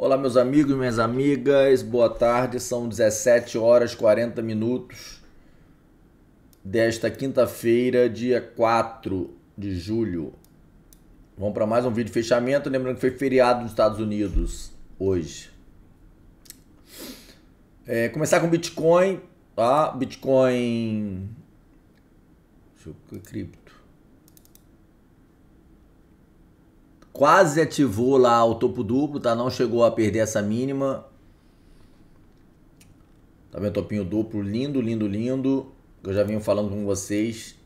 Olá, meus amigos e minhas amigas, boa tarde. São 17 horas 40 minutos desta quinta-feira, dia 4 de julho. Vamos para mais um vídeo de fechamento. Lembrando que foi feriado nos Estados Unidos hoje. É, começar com Bitcoin, tá? Bitcoin. Deixa eu cripto. quase ativou lá o topo duplo, tá? Não chegou a perder essa mínima. Tá vendo? Topinho duplo, lindo, lindo, lindo. Eu já venho falando com vocês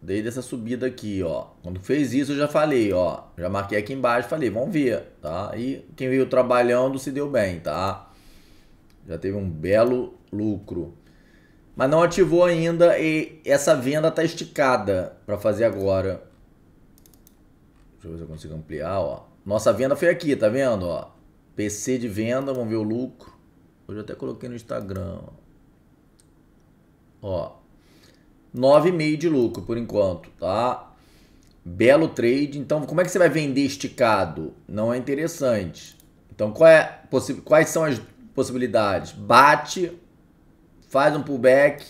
desde essa subida aqui, ó. Quando fez isso, eu já falei, ó. Já marquei aqui embaixo, falei, vamos ver, tá? E quem veio trabalhando se deu bem, tá? Já teve um belo lucro. Mas não ativou ainda e essa venda tá esticada para fazer agora. Deixa eu ver se eu consigo ampliar, ó. Nossa venda foi aqui, tá vendo, ó? PC de venda, vamos ver o lucro. Hoje até coloquei no Instagram, ó. 9,5 de lucro por enquanto, tá? Belo trade. Então, como é que você vai vender esticado? Não é interessante. Então, qual é quais são as possibilidades? Bate, faz um pullback,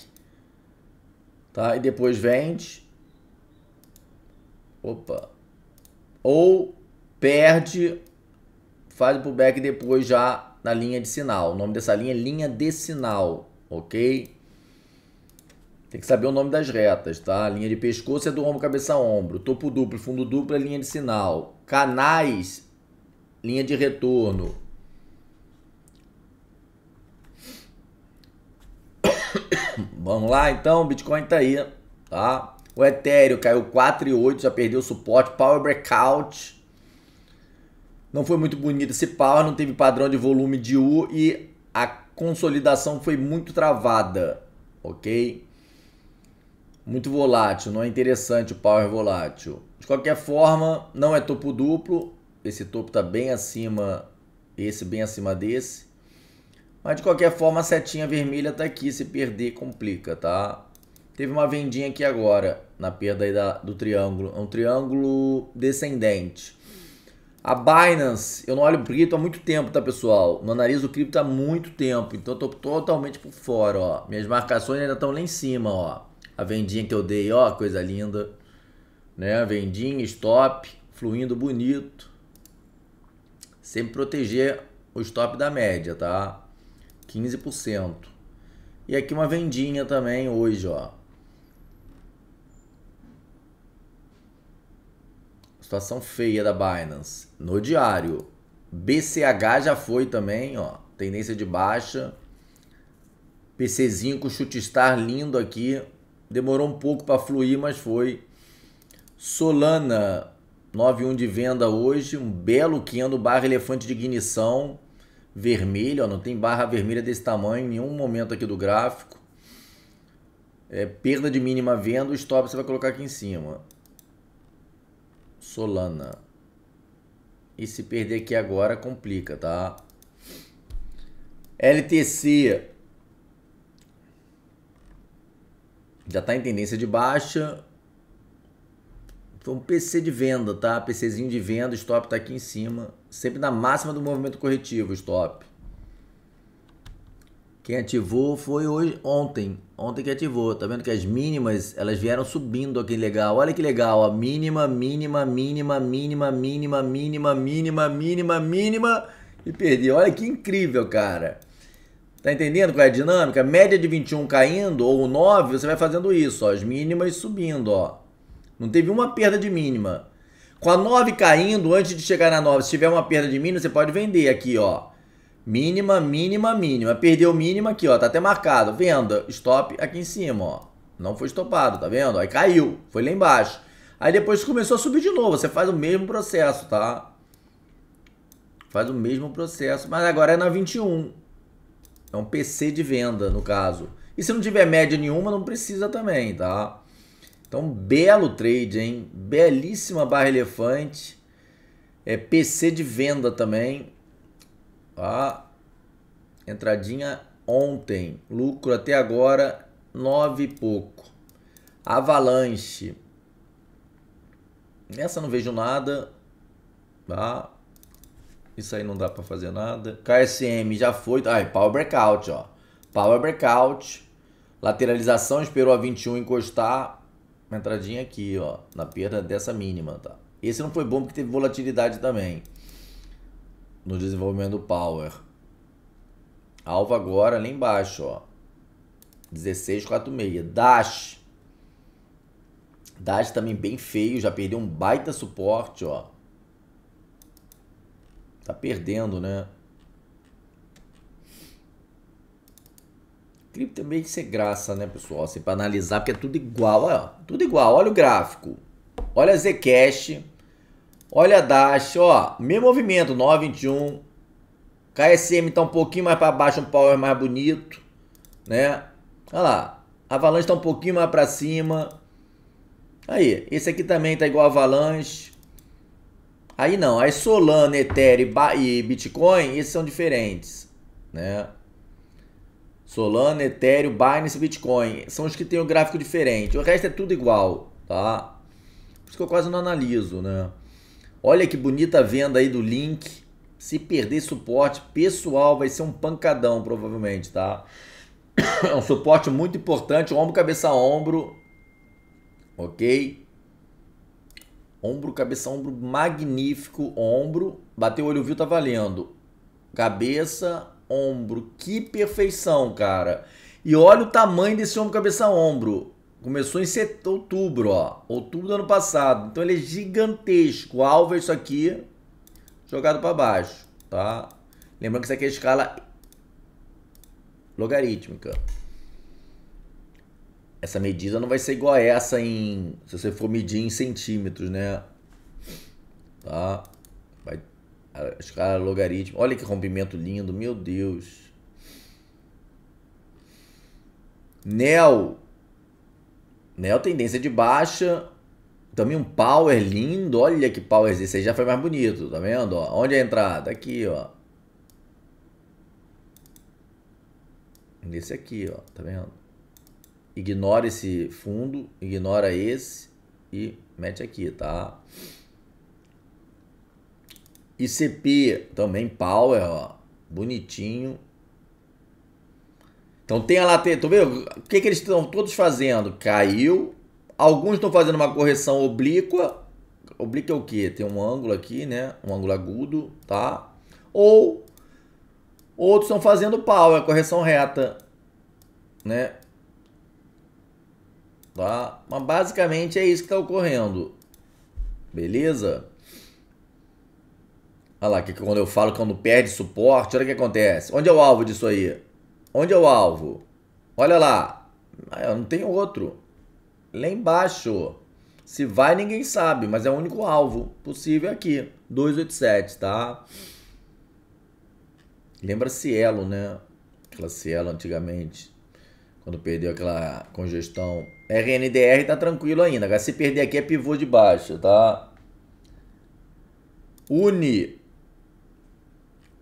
tá? E depois vende. Opa ou perde, faz o pullback depois já na linha de sinal. O nome dessa linha é linha de sinal, ok? Tem que saber o nome das retas, tá? linha de pescoço é do ombro, cabeça ombro. Topo duplo, fundo duplo é linha de sinal. Canais, linha de retorno. Vamos lá então, Bitcoin tá aí, tá? O Ethereum caiu 4,8, já perdeu o suporte. Power Breakout. Não foi muito bonito esse Power, não teve padrão de volume de U e a consolidação foi muito travada, ok? Muito volátil, não é interessante o Power volátil. De qualquer forma, não é topo duplo. Esse topo está bem acima, esse bem acima desse. Mas de qualquer forma, a setinha vermelha está aqui. Se perder, complica, tá? Teve uma vendinha aqui agora, na perda aí da, do triângulo. É um triângulo descendente. A Binance, eu não olho cripto há muito tempo, tá, pessoal? Não analiso cripto há muito tempo, então eu tô totalmente por fora, ó. Minhas marcações ainda estão lá em cima, ó. A vendinha que eu dei, ó, coisa linda. Né? Vendinha, stop, fluindo bonito. Sempre proteger o stop da média, tá? 15%. E aqui uma vendinha também hoje, ó. situação feia da Binance. No diário, BCH já foi também, ó, tendência de baixa. PCzinho com star lindo aqui. Demorou um pouco para fluir, mas foi. Solana 91 de venda hoje, um belo quendo barra elefante de ignição vermelho, ó, não tem barra vermelha desse tamanho em nenhum momento aqui do gráfico. É, perda de mínima venda, o stop você vai colocar aqui em cima. Solana. E se perder aqui agora, complica, tá? LTC. Já tá em tendência de baixa. Foi um PC de venda, tá? PCzinho de venda, stop tá aqui em cima. Sempre na máxima do movimento corretivo, stop. Quem ativou foi hoje, ontem. Ontem que ativou. Tá vendo que as mínimas elas vieram subindo aqui legal. Olha que legal. A mínima, mínima, mínima, mínima, mínima, mínima, mínima, mínima, mínima. E perdi. Olha que incrível, cara. Tá entendendo qual é a dinâmica? Média de 21 caindo ou 9, você vai fazendo isso, ó. As mínimas subindo, ó. Não teve uma perda de mínima. Com a 9 caindo, antes de chegar na 9, se tiver uma perda de mínima, você pode vender aqui, ó. Mínima, mínima, mínima. Perdeu mínima aqui, ó. Tá até marcado. Venda. Stop aqui em cima, ó. Não foi estopado, tá vendo? Aí caiu. Foi lá embaixo. Aí depois começou a subir de novo. Você faz o mesmo processo, tá? Faz o mesmo processo. Mas agora é na 21. É um PC de venda, no caso. E se não tiver média nenhuma, não precisa também, tá? Então, belo trade, hein? Belíssima barra elefante. É PC de venda também a entradinha ontem, lucro até agora nove e pouco. Avalanche. Nessa não vejo nada, tá? Isso aí não dá para fazer nada. KSM já foi, ai, power breakout, ó. Power breakout. Lateralização esperou a 21 encostar. Uma entradinha aqui, ó, na perda dessa mínima, tá? Esse não foi bom porque teve volatilidade também no desenvolvimento do Power. Alvo agora lá embaixo, ó. 16,46. Dash. Dash também bem feio, já perdeu um baita suporte, ó. Tá perdendo, né? Cripto também meio ser graça, né, pessoal? Assim, pra analisar, porque é tudo igual, ó. Tudo igual, olha o gráfico. Olha Zcash. Olha a Dash, ó, meu movimento, 9,21. KSM tá um pouquinho mais para baixo, um power mais bonito, né? Olha lá, Avalanche tá um pouquinho mais para cima. Aí, esse aqui também tá igual Avalanche. Aí não, aí Solana, Ethereum e Bitcoin, esses são diferentes, né? Solana, Ethereum, Binance, Bitcoin, são os que tem o um gráfico diferente. O resto é tudo igual, tá? Por isso que eu quase não analiso, né? Olha que bonita venda aí do Link. Se perder suporte pessoal, vai ser um pancadão, provavelmente, tá? É um suporte muito importante, ombro, cabeça, ombro. Ok? Ombro, cabeça, ombro, magnífico. Ombro, bateu o olho, viu, tá valendo. Cabeça, ombro, que perfeição, cara. E olha o tamanho desse ombro, cabeça, ombro. Começou em setembro, outubro, ó. Outubro do ano passado. Então ele é gigantesco. O alvo é isso aqui, jogado para baixo, tá? Lembrando que isso aqui é a escala logarítmica. Essa medida não vai ser igual a essa em... Se você for medir em centímetros, né? Tá? Vai... A escala logarítmica. Olha que rompimento lindo, meu Deus. Neo Neo né? tendência de baixa. Também um power lindo. Olha que power. Esse aí já foi mais bonito, tá vendo? Ó, onde é a entrada? Aqui, ó. Nesse aqui, ó. Tá vendo? Ignora esse fundo. Ignora esse. E mete aqui, tá? ICP também power, ó. Bonitinho. Então tem a lateral. Tu vê o que, que eles estão todos fazendo? Caiu. Alguns estão fazendo uma correção oblíqua. Oblíqua é o quê? Tem um ângulo aqui, né? Um ângulo agudo, tá? Ou outros estão fazendo pau, é correção reta, né? Tá? Mas basicamente é isso que está ocorrendo. Beleza? Olha lá, que quando eu falo que quando perde suporte, olha o que acontece. Onde é o alvo disso aí? Onde é o alvo? Olha lá. Ah, não tem outro. Lá embaixo. Se vai, ninguém sabe, mas é o único alvo possível aqui. 287, tá? Lembra Cielo, né? Aquela Cielo antigamente. Quando perdeu aquela congestão. RNDR tá tranquilo ainda. Se perder aqui é pivô de baixo, tá? Uni.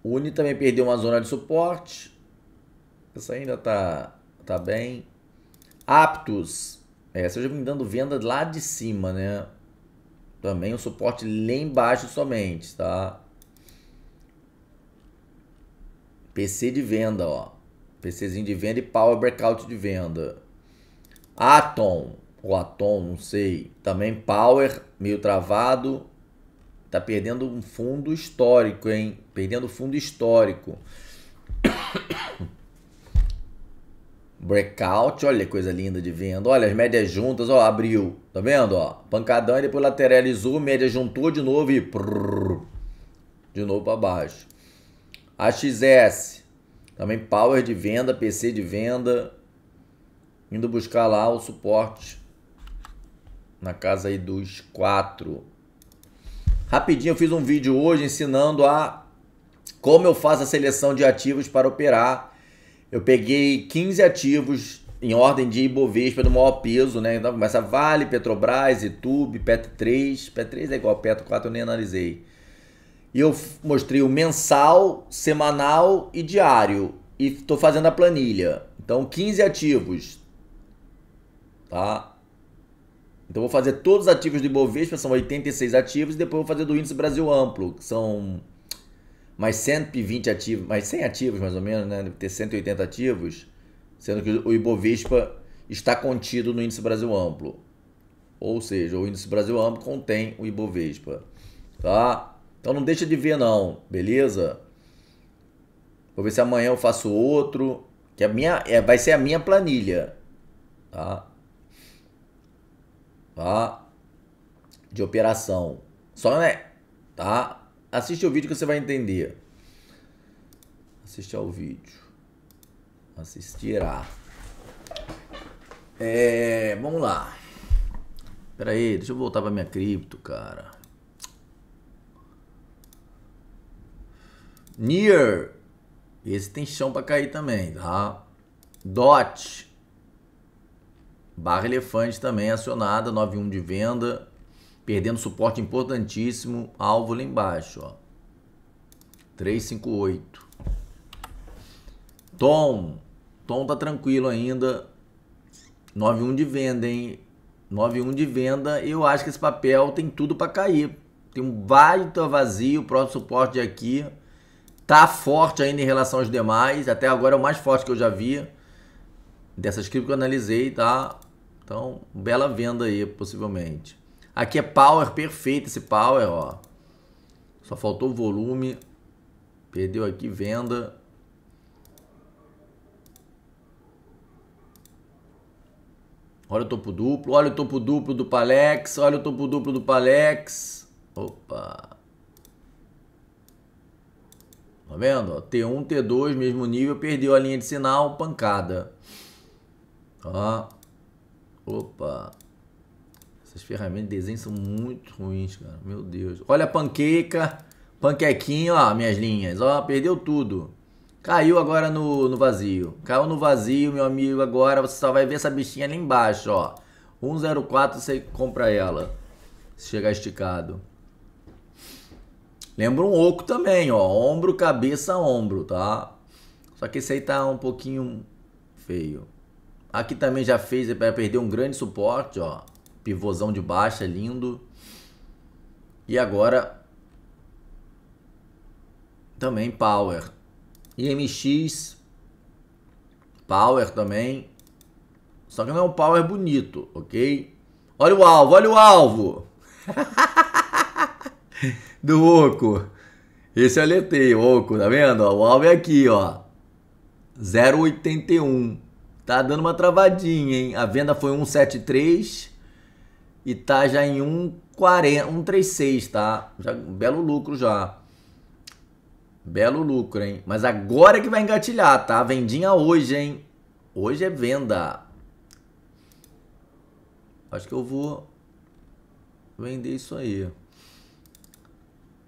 Uni também perdeu uma zona de suporte essa ainda tá, tá bem. Aptos. É, essa eu já vim dando venda lá de cima, né? Também o suporte lá embaixo somente, tá? PC de venda, ó. PCzinho de venda e Power Breakout de venda. Atom. O Atom, não sei. Também Power, meio travado. Tá perdendo um fundo histórico, hein? Perdendo fundo histórico. Breakout, olha que coisa linda de venda. Olha, as médias juntas, ó, abriu. Tá vendo, ó? Pancadão e depois lateralizou, média juntou de novo e... Prrr, de novo para baixo. A também power de venda, PC de venda. Indo buscar lá o suporte na casa aí dos quatro. Rapidinho, eu fiz um vídeo hoje ensinando a como eu faço a seleção de ativos para operar eu peguei 15 ativos em ordem de Ibovespa do maior peso, né? Então começa Vale, Petrobras, YouTube, Pet3. Pet3 é igual pet 4 eu nem analisei. E eu mostrei o mensal, semanal e diário. E estou fazendo a planilha. Então, 15 ativos. Tá? Então, vou fazer todos os ativos do Ibovespa, são 86 ativos. E depois vou fazer do Índice Brasil Amplo, que são mais 120 ativos, mais 100 ativos mais ou menos, né? Deve ter 180 ativos, sendo que o Ibovespa está contido no índice Brasil Amplo. Ou seja, o índice Brasil Amplo contém o Ibovespa, tá? Então não deixa de ver não, beleza? Vou ver se amanhã eu faço outro, que é a minha é, vai ser a minha planilha, tá? Tá? De operação. Só né, tá? Assiste o vídeo que você vai entender. Assistir ao vídeo. Assistirá. É, vamos lá. Pera aí, deixa eu voltar pra minha cripto, cara. Near. Esse tem chão pra cair também, tá? Dot. Barra elefante também acionada, 91 de venda perdendo suporte importantíssimo, alvo lá embaixo, ó. 358. Tom, Tom tá tranquilo ainda. 91 de venda, hein? 91 de venda, eu acho que esse papel tem tudo para cair. Tem um baita vazio, o próximo suporte aqui tá forte ainda em relação aos demais, até agora é o mais forte que eu já vi dessas cripto que eu analisei, tá? Então, bela venda aí, possivelmente. Aqui é power, perfeito esse power, ó. Só faltou o volume. Perdeu aqui venda. Olha o topo duplo, olha o topo duplo do Palex, olha o topo duplo do Palex. Opa. Tá vendo? T1, T2, mesmo nível, perdeu a linha de sinal, pancada. Ó. Opa. Essas ferramentas de desenho são muito ruins, cara. Meu Deus. Olha a panqueca. Panquequinho, ó, minhas linhas. Ó, perdeu tudo. Caiu agora no, no vazio. Caiu no vazio, meu amigo. Agora você só vai ver essa bichinha ali embaixo, ó. 104 você compra ela. Se chegar esticado. Lembra um oco também, ó. Ombro, cabeça, ombro, tá? Só que esse aí tá um pouquinho feio. Aqui também já fez, vai é perder um grande suporte, ó pivôzão de baixa, é lindo. E agora também Power. IMX Power também. Só que não é um Power bonito, ok? Olha o alvo, olha o alvo! Do Oco. Esse eu aletei, Oco, tá vendo? O alvo é aqui, ó. 0,81. Tá dando uma travadinha, hein? A venda foi 173 e tá já em 1,40, 1,36, tá? Já, um belo lucro já. Belo lucro, hein? Mas agora que vai engatilhar, tá? Vendinha hoje, hein? Hoje é venda. Acho que eu vou vender isso aí.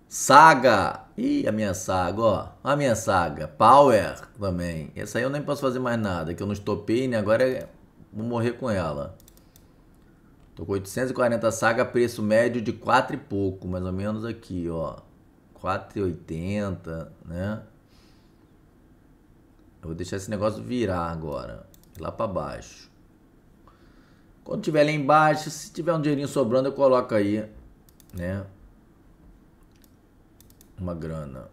Saga. Ih, a minha saga, ó. A minha saga. Power também. Essa aí eu nem posso fazer mais nada, que eu não estopei, né? Agora é... vou morrer com ela. Tô com 840 saga, preço médio de 4 e pouco, mais ou menos aqui, ó. 4,80, né? Eu vou deixar esse negócio virar agora, lá para baixo. Quando tiver lá embaixo, se tiver um dinheirinho sobrando, eu coloco aí, né? Uma grana.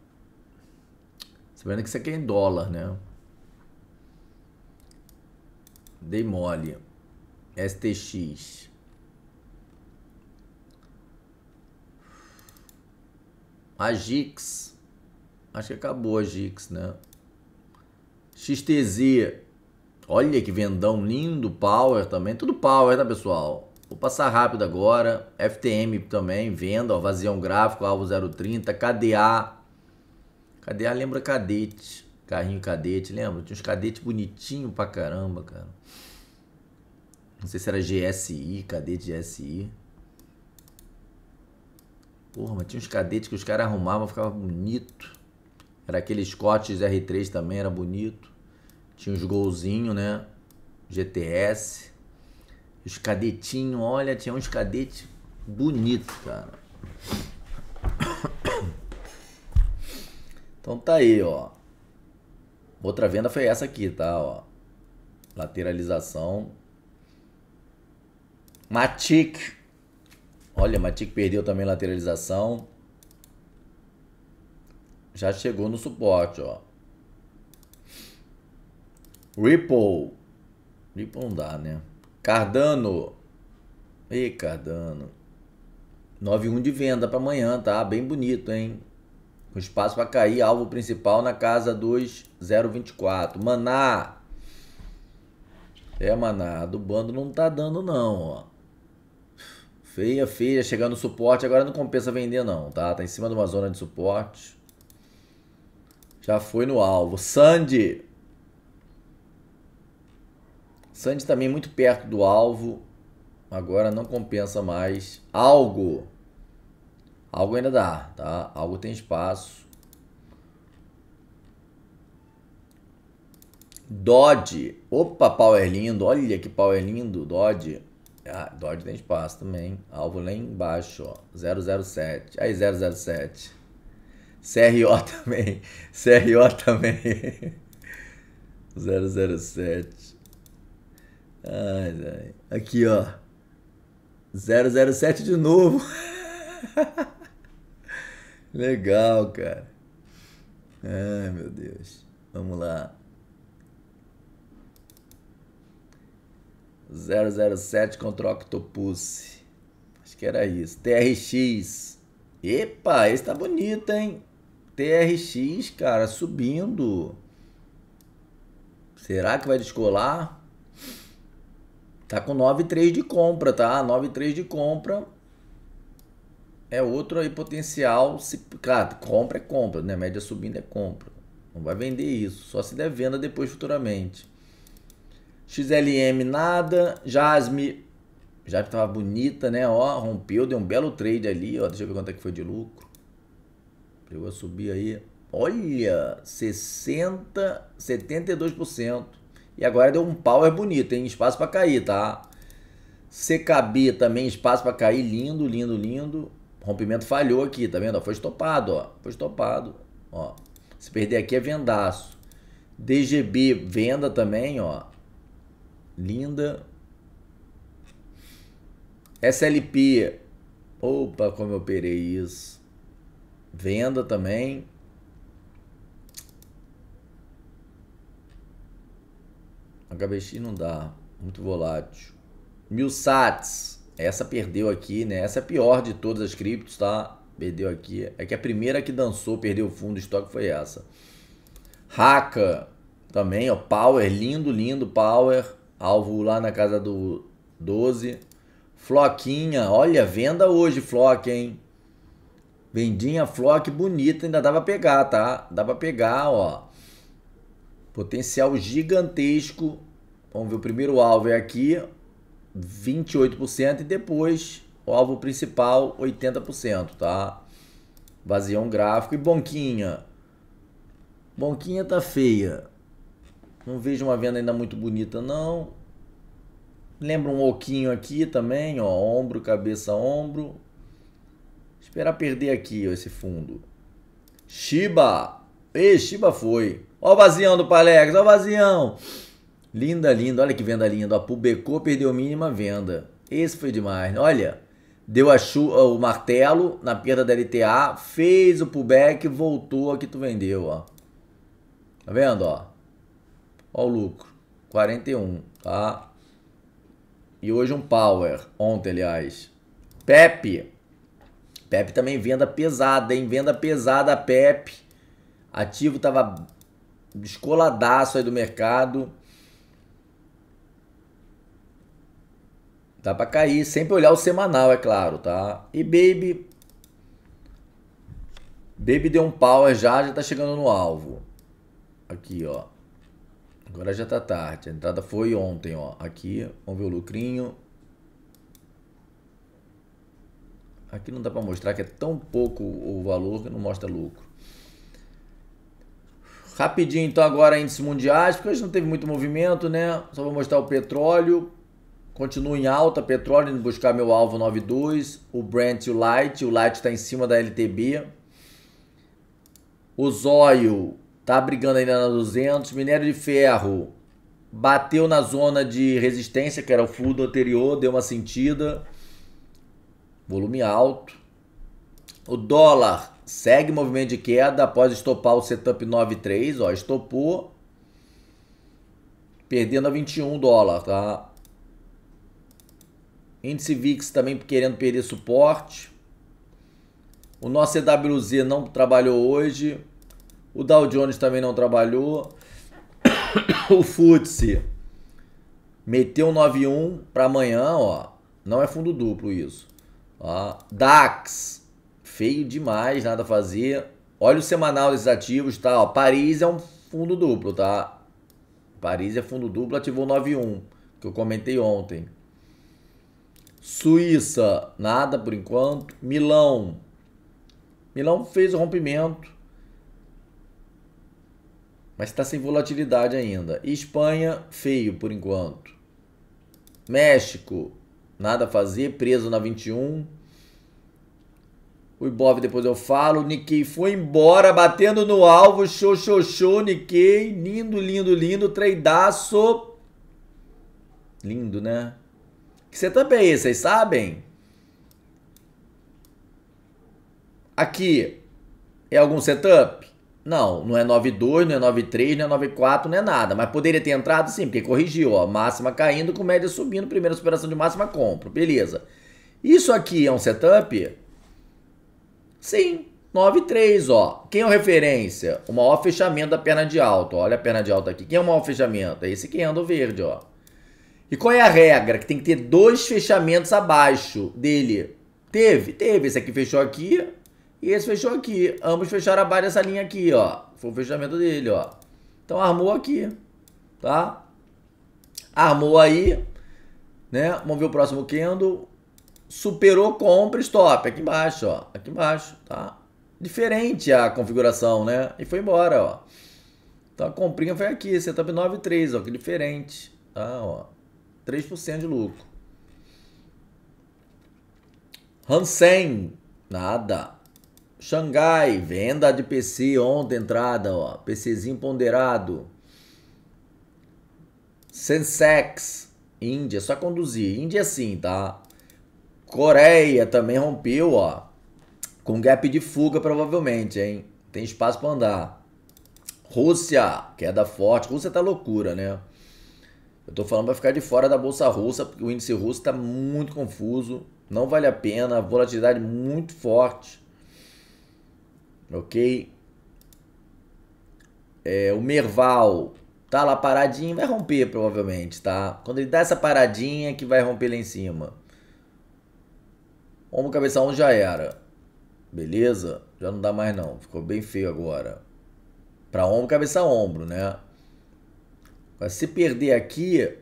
Sabendo que isso aqui é em dólar, né? Dei mole. STX. A Gix. Acho que acabou a Gix, né? XTZ. Olha que vendão lindo. Power também. Tudo Power, tá, pessoal? Vou passar rápido agora. FTM também, venda. Ó, vazião gráfico, alvo 030. KDA. KDA lembra cadete. Carrinho cadete, lembra? Tinha uns cadetes bonitinho pra caramba, cara. Não sei se era GSI, cadete GSI. Porra, mas tinha uns cadetes que os caras arrumavam, ficava bonito. Era aquele cortes R3 também, era bonito. Tinha uns golzinhos, né? GTS. Os cadetinhos, olha, tinha uns cadetes bonitos, cara. Então tá aí, ó. Outra venda foi essa aqui, tá, ó. Lateralização. Matic Olha, Matic perdeu também lateralização. Já chegou no suporte, ó. Ripple. Ripple não dá, né? Cardano. Ei, Cardano. 9,1 de venda para amanhã, tá? Bem bonito, hein? Com espaço para cair, alvo principal na casa dos 0,24. Maná. É, Maná, do bando não tá dando não, ó. Feia, feia, chegando no suporte. Agora não compensa vender não, tá? Tá em cima de uma zona de suporte. Já foi no alvo. Sandy. Sandy também tá muito perto do alvo. Agora não compensa mais. Algo. Algo ainda dá, tá? Algo tem espaço. Dodge. Opa, power lindo. Olha que power lindo, Dodge. Ah, dó de dente passo também. Alvo lá embaixo, ó. 007. Aí, 007. CRO também. CRO também. 007. Ai, ai. Aqui, ó. 007 de novo. Legal, cara. Ai, meu Deus. Vamos lá. 007 contra o Octopus. Acho que era isso. TRX. Epa, esse tá bonito, hein? TRX, cara, subindo. Será que vai descolar? Tá com 9,3 de compra, tá? 9,3 de compra. É outro aí potencial. Se, cara, compra é compra, né? Média subindo é compra. Não vai vender isso. Só se der venda depois futuramente. XLM nada, Jasmine já estava bonita, né? Ó, rompeu, deu um belo trade ali, ó. Deixa eu ver quanto é que foi de lucro. Pegou a subir aí. Olha, 60, 72%. E agora deu um power bonito, tem Espaço para cair, tá? CKB também, espaço para cair, lindo, lindo, lindo. Rompimento falhou aqui, tá vendo? foi estopado, ó. Foi estopado, ó. Se perder aqui é vendaço. DGB, venda também, ó linda. SLP. Opa, como eu operei isso. Venda também. HBX não dá. Muito volátil. Mil sats. Essa perdeu aqui, né? Essa é a pior de todas as criptos, tá? Perdeu aqui. É que a primeira que dançou, perdeu o fundo do estoque foi essa. Haka. também, ó. Power, lindo, lindo. Power. Alvo lá na casa do 12. Floquinha, olha, venda hoje, floque, hein? Vendinha floque bonita, ainda dá pra pegar, tá? Dá pra pegar, ó. Potencial gigantesco. Vamos ver, o primeiro alvo é aqui, 28%, e depois o alvo principal, 80%, tá? Baseão gráfico e Bonquinha. Bonquinha tá feia. Não vejo uma venda ainda muito bonita, não. Lembra um oquinho aqui também, ó, ombro, cabeça, ombro. Esperar perder aqui, ó, esse fundo. Shiba! Ei, Shiba foi. Ó o vazião do Palex, ó o vazião. Linda, linda. Olha que venda linda. Ó, Pubecou perdeu mínima venda. Esse foi demais. Né? Olha, deu a chu o martelo na perda da LTA, fez o pullback, voltou aqui tu vendeu, ó. Tá vendo, ó? Olha o lucro, 41, tá? E hoje um Power, ontem, aliás. Pepe. Pepe também venda pesada, hein? Venda pesada, Pepe. Ativo tava descoladaço aí do mercado. Dá pra cair. Sempre olhar o semanal, é claro, tá? E Baby. Baby deu um power já, já tá chegando no alvo. Aqui, ó. Agora já tá tarde. A entrada foi ontem, ó. Aqui, vamos ver o lucrinho. Aqui não dá para mostrar que é tão pouco o valor que não mostra lucro. Rapidinho, então, agora índices mundiais, porque hoje não teve muito movimento, né? Só vou mostrar o petróleo. Continua em alta, petróleo indo buscar meu alvo 92, o Brent e o Light. O Light está em cima da LTB. O Zóio Tá brigando ainda na 200. Minério de ferro bateu na zona de resistência, que era o fundo anterior, deu uma sentida. Volume alto. O dólar segue movimento de queda após estopar o setup 93, ó, estopou. Perdendo a 21 dólar, tá? Índice VIX também querendo perder suporte. O nosso EWZ não trabalhou hoje. O Dow Jones também não trabalhou. o Futsi meteu 9,1 para amanhã, ó. Não é fundo duplo isso. Ó. DAX, feio demais, nada a fazer. Olha o semanal desses ativos, tá? Ó. Paris é um fundo duplo, tá? Paris é fundo duplo, ativou 9,1, que eu comentei ontem. Suíça, nada por enquanto. Milão. Milão fez o rompimento mas está sem volatilidade ainda. Espanha, feio por enquanto. México, nada a fazer, preso na 21. O Ibov depois eu falo. Nikkei foi embora, batendo no alvo. Show, show, show, Nikkei. Lindo, lindo, lindo. Treidaço. Lindo, né? Que setup é esse? Vocês sabem? Aqui é algum setup? Não, não é 9,2, não é 9,3, não é 9,4, não é nada. Mas poderia ter entrado sim, porque corrigiu, ó. Máxima caindo com média subindo, primeira superação de máxima, compro. Beleza. Isso aqui é um setup? Sim, 9,3, ó. Quem é o referência? O maior fechamento da perna de alta. Olha a perna de alta aqui. Quem é o maior fechamento? É esse o verde, ó. E qual é a regra? Que tem que ter dois fechamentos abaixo dele. Teve? Teve. Esse aqui fechou aqui, e esse fechou aqui. Ambos fecharam abaixo dessa linha aqui, ó. Foi o fechamento dele, ó. Então armou aqui, tá? Armou aí, né? Vamos ver o próximo candle. Superou, compra, stop. Aqui embaixo, ó. Aqui embaixo, tá? Diferente a configuração, né? E foi embora, ó. Então a comprinha foi aqui, setup 9.3, ó. Que diferente, tá? Ó. 3% de lucro. Hansen, nada. Xangai, venda de PC ontem, entrada, ó. PCzinho ponderado. Sensex, Índia, só conduzir. Índia é sim, tá? Coreia também rompeu, ó. Com gap de fuga, provavelmente, hein? Tem espaço para andar. Rússia, queda forte. Rússia tá loucura, né? Eu tô falando para ficar de fora da bolsa russa, porque o índice russo tá muito confuso. Não vale a pena. Volatilidade muito forte ok? É, o Merval tá lá paradinho, vai romper provavelmente, tá? Quando ele dá essa paradinha é que vai romper lá em cima. Ombro, cabeça, um já era. Beleza? Já não dá mais não, ficou bem feio agora. Pra ombro, cabeça, ombro, né? Mas se perder aqui,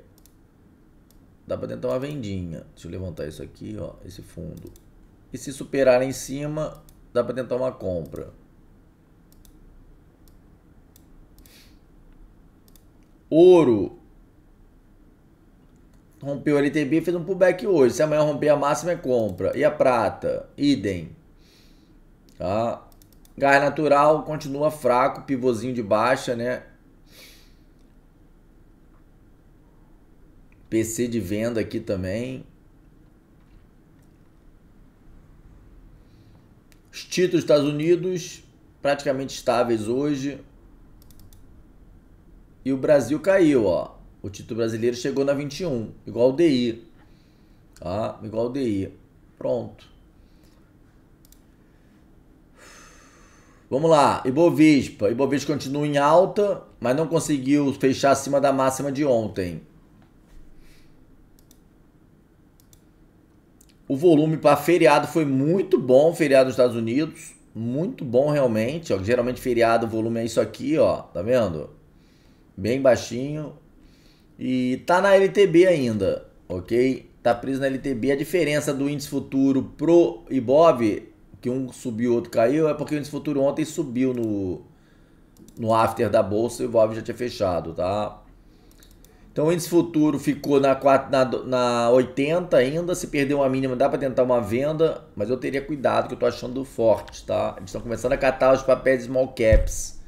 dá pra tentar uma vendinha. Deixa eu levantar isso aqui, ó, esse fundo. E se superar lá em cima, dá pra tentar uma compra. Ouro rompeu a LTB fez um pullback hoje. Se amanhã romper a máxima é compra. E a prata, idem. Tá? Gás natural continua fraco, pivôzinho de baixa, né? PC de venda aqui também. Os títulos dos Estados Unidos praticamente estáveis hoje e o Brasil caiu, ó. O título brasileiro chegou na 21, igual o DI. Tá? Igual o DI. Pronto. Vamos lá, Ibovispa. Ibovispa continua em alta, mas não conseguiu fechar acima da máxima de ontem. O volume para feriado foi muito bom, feriado nos Estados Unidos. Muito bom realmente, ó. Geralmente feriado, o volume é isso aqui, ó. Tá vendo? bem baixinho. E tá na LTB ainda, ok? Tá preso na LTB. A diferença do índice futuro pro Ibov, que um subiu, outro caiu, é porque o índice futuro ontem subiu no, no after da bolsa e o Ibov já tinha fechado, tá? Então o índice futuro ficou na, 4, na, na 80 ainda, se perder uma mínima dá para tentar uma venda, mas eu teria cuidado que eu estou achando forte, tá? Eles estão começando a catar os papéis small caps.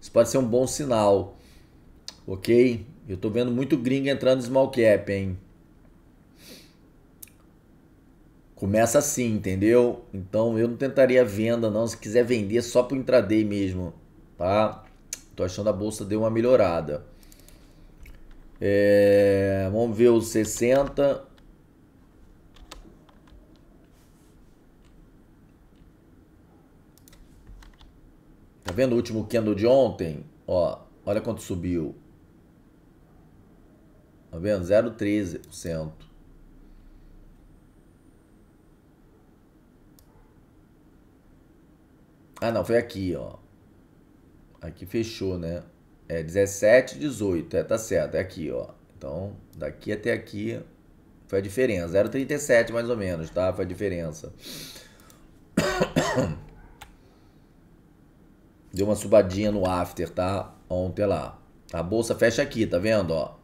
Isso pode ser um bom sinal ok? Eu tô vendo muito gringo entrando em small cap, hein? Começa assim, entendeu? Então eu não tentaria venda, não. Se quiser vender, só pro intraday mesmo, tá? Tô achando a bolsa deu uma melhorada. É, vamos ver os 60. Tá vendo o último candle de ontem? Ó, olha quanto subiu. Tá vendo? 0,13%. Ah, não, foi aqui, ó. Aqui fechou, né? É 17, 18. É, tá certo, é aqui, ó. Então, daqui até aqui foi a diferença. 0,37 mais ou menos, tá? Foi a diferença. Deu uma subadinha no after, tá? Ontem lá. A bolsa fecha aqui, tá vendo, ó?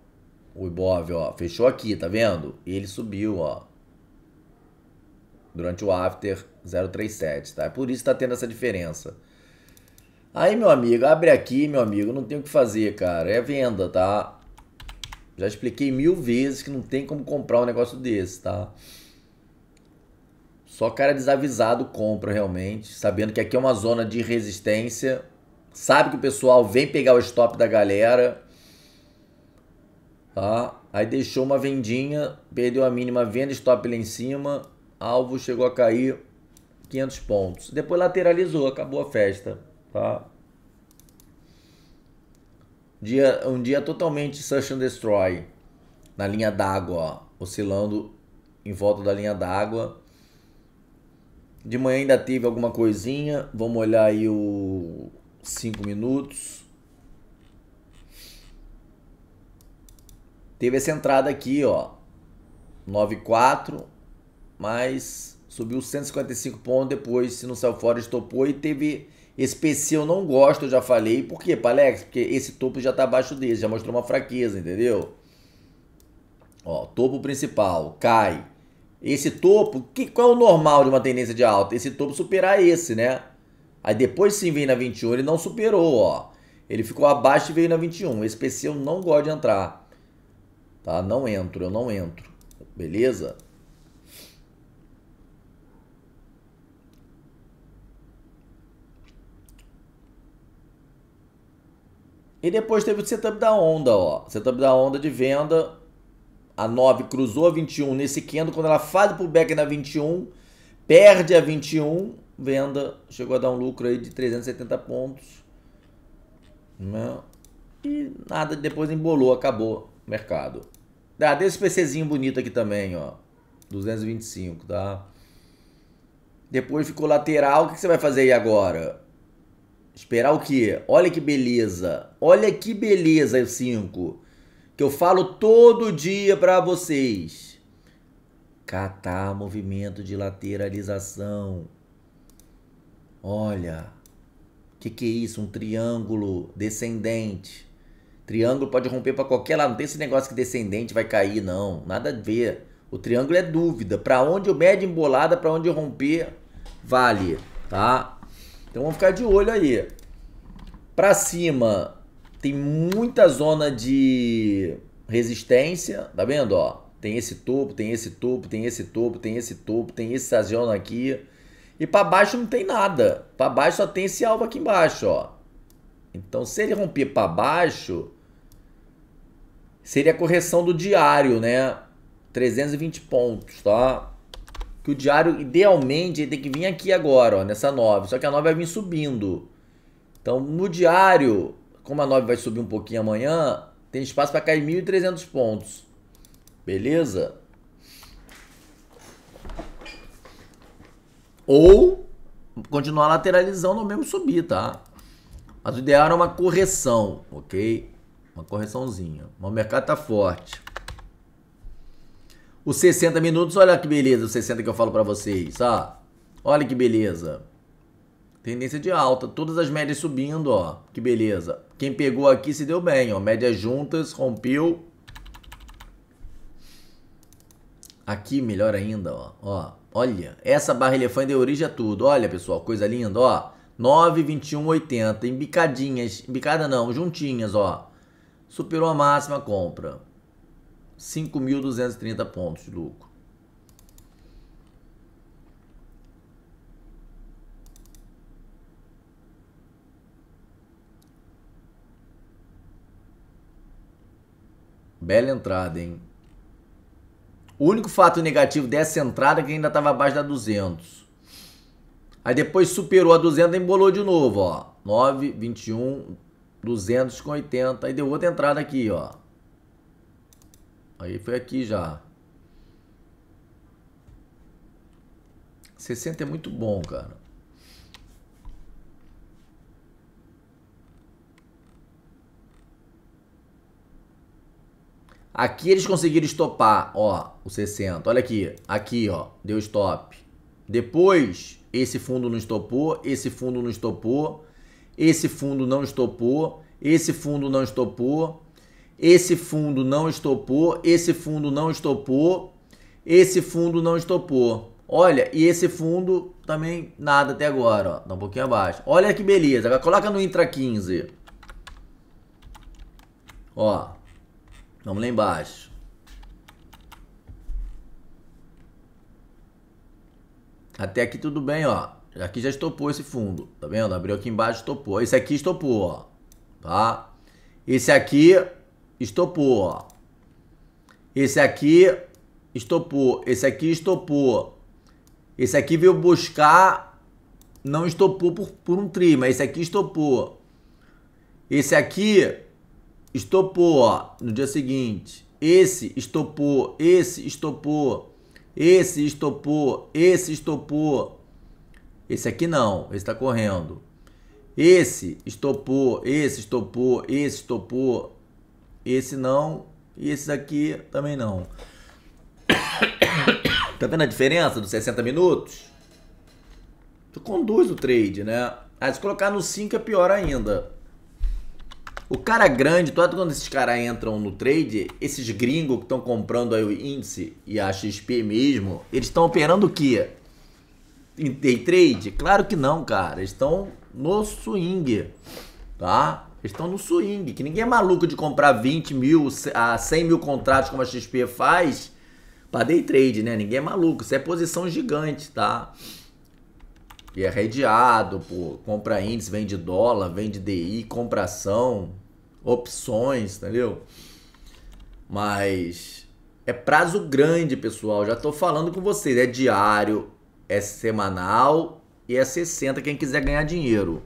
o Ibov, ó, fechou aqui, tá vendo? ele subiu, ó. Durante o after 037, tá? É por isso que tá tendo essa diferença. Aí, meu amigo, abre aqui, meu amigo, não tem o que fazer, cara. É venda, tá? Já expliquei mil vezes que não tem como comprar um negócio desse, tá? Só cara desavisado compra realmente, sabendo que aqui é uma zona de resistência. Sabe que o pessoal vem pegar o stop da galera Tá? Aí deixou uma vendinha, perdeu a mínima venda, stop lá em cima, alvo chegou a cair 500 pontos. Depois lateralizou, acabou a festa, tá? Dia, um dia totalmente Search and Destroy, na linha d'água, oscilando em volta da linha d'água. De manhã ainda teve alguma coisinha, vamos olhar aí o 5 minutos. Teve essa entrada aqui, ó. 94, mas subiu 155 pontos depois, se não saiu fora, estopou e teve esse PC eu não gosto, eu já falei. Por quê, Palex? Porque esse topo já tá abaixo dele, já mostrou uma fraqueza, entendeu? Ó, topo principal, cai. Esse topo, que, qual é o normal de uma tendência de alta? Esse topo superar esse, né? Aí depois sim vem na 21, ele não superou, ó. Ele ficou abaixo e veio na 21. Esse PC eu não gosto de entrar. Tá? Não entro, eu não entro. Beleza? E depois teve o setup da onda, ó. Setup da onda de venda. A 9 cruzou a 21 nesse candle. Quando ela faz o pullback na 21, perde a 21, venda. Chegou a dar um lucro aí de 370 pontos. Né? E nada, depois embolou, acabou mercado. Ah, tem esse PCzinho bonito aqui também, ó. 225, tá? Depois ficou lateral. O que você vai fazer aí agora? Esperar o quê? Olha que beleza. Olha que beleza o 5. Que eu falo todo dia para vocês. Catar movimento de lateralização. Olha. O que, que é isso? Um triângulo descendente. Triângulo pode romper para qualquer lado. Não tem esse negócio que descendente vai cair, não. Nada a ver. O triângulo é dúvida. Para onde o médio embolada, para onde romper, vale, tá? Então vamos ficar de olho aí. Para cima tem muita zona de resistência, tá vendo, ó? Tem esse topo, tem esse topo, tem esse topo, tem esse topo, tem essa zona aqui. E para baixo não tem nada. Para baixo só tem esse alvo aqui embaixo, ó. Então, se ele romper para baixo, seria a correção do diário, né? 320 pontos, tá? Que o diário, idealmente, tem que vir aqui agora, ó, nessa 9. Só que a 9 vai vir subindo. Então, no diário, como a 9 vai subir um pouquinho amanhã, tem espaço para cair 1.300 pontos. Beleza? Ou continuar lateralizando ou mesmo subir, tá? Mas o ideal era uma correção, ok? Uma correçãozinha. Mas o mercado tá forte. Os 60 minutos, olha que beleza os 60 que eu falo para vocês, ó. Olha que beleza. Tendência de alta, todas as médias subindo, ó. Que beleza. Quem pegou aqui se deu bem, ó. Médias juntas, rompeu. Aqui, melhor ainda, ó. ó. Olha, essa barra elefante deu origem a tudo. Olha, pessoal, coisa linda, ó. 9, 21, em Embicadinhas. Embicada não, juntinhas, ó. Superou a máxima compra. 5.230 pontos de lucro. Bela entrada, hein? O único fato negativo dessa entrada é que ainda estava abaixo da 200. Aí depois superou a 200 e embolou de novo, ó. 9, 21, 280. e deu outra entrada aqui, ó. Aí foi aqui já. 60 é muito bom, cara. Aqui eles conseguiram estopar, ó, o 60. Olha aqui, aqui, ó, deu stop. Depois, esse fundo não estopou, esse fundo não estopou esse fundo não estopou, esse fundo não estopou, esse fundo não estopou, esse fundo não estopou, esse fundo não estopou. Olha, e esse fundo também nada até agora, ó, tá um pouquinho abaixo. Olha que beleza, agora coloca no Intra 15. Ó, vamos lá embaixo. Até aqui tudo bem, ó. Aqui já estopou esse fundo, tá vendo? Abriu aqui embaixo, estopou. Esse aqui estopou, ó. Tá? Esse aqui estopou, ó. Esse aqui estopou. Esse aqui estopou. Esse aqui veio buscar, não estopou por, por um tri, mas esse aqui estopou. Esse aqui estopou, ó, no dia seguinte. Esse estopou, esse estopou, esse estopou, esse estopou. Esse estopou esse aqui não, esse está correndo. Esse estopou, esse estopou, esse estopou, esse não e esse aqui também não. Tá vendo a diferença dos 60 minutos? Tu conduz o trade, né? Aí ah, se colocar no 5 é pior ainda. O cara grande, todo quando esses caras entram no trade, esses gringos que estão comprando aí o índice e a XP mesmo, eles estão operando o quê? em day trade? Claro que não, cara. Estão no swing, tá? Estão no swing, que ninguém é maluco de comprar 20 mil a ah, 100 mil contratos como a XP faz para day trade, né? Ninguém é maluco, isso é posição gigante, tá? E é redeado, pô, compra índice, vende dólar, vende DI, compração, opções, entendeu? Mas é prazo grande, pessoal, já tô falando com vocês, é diário, é semanal e é 60 quem quiser ganhar dinheiro.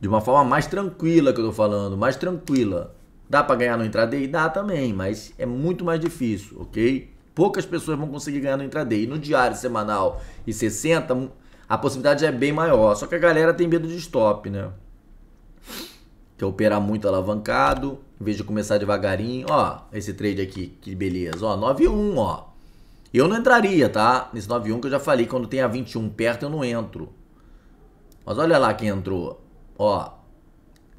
De uma forma mais tranquila que eu tô falando, mais tranquila. Dá para ganhar no intraday? Dá também, mas é muito mais difícil, ok? Poucas pessoas vão conseguir ganhar no intraday. E no diário semanal e 60, a possibilidade é bem maior. Só que a galera tem medo de stop, né? Que é operar muito alavancado, em vez de começar devagarinho. Ó, esse trade aqui, que beleza. Ó, 9 1, ó. Eu não entraria, tá? Nesse 9 que eu já falei, quando tem a 21 perto eu não entro. Mas olha lá quem entrou. Ó,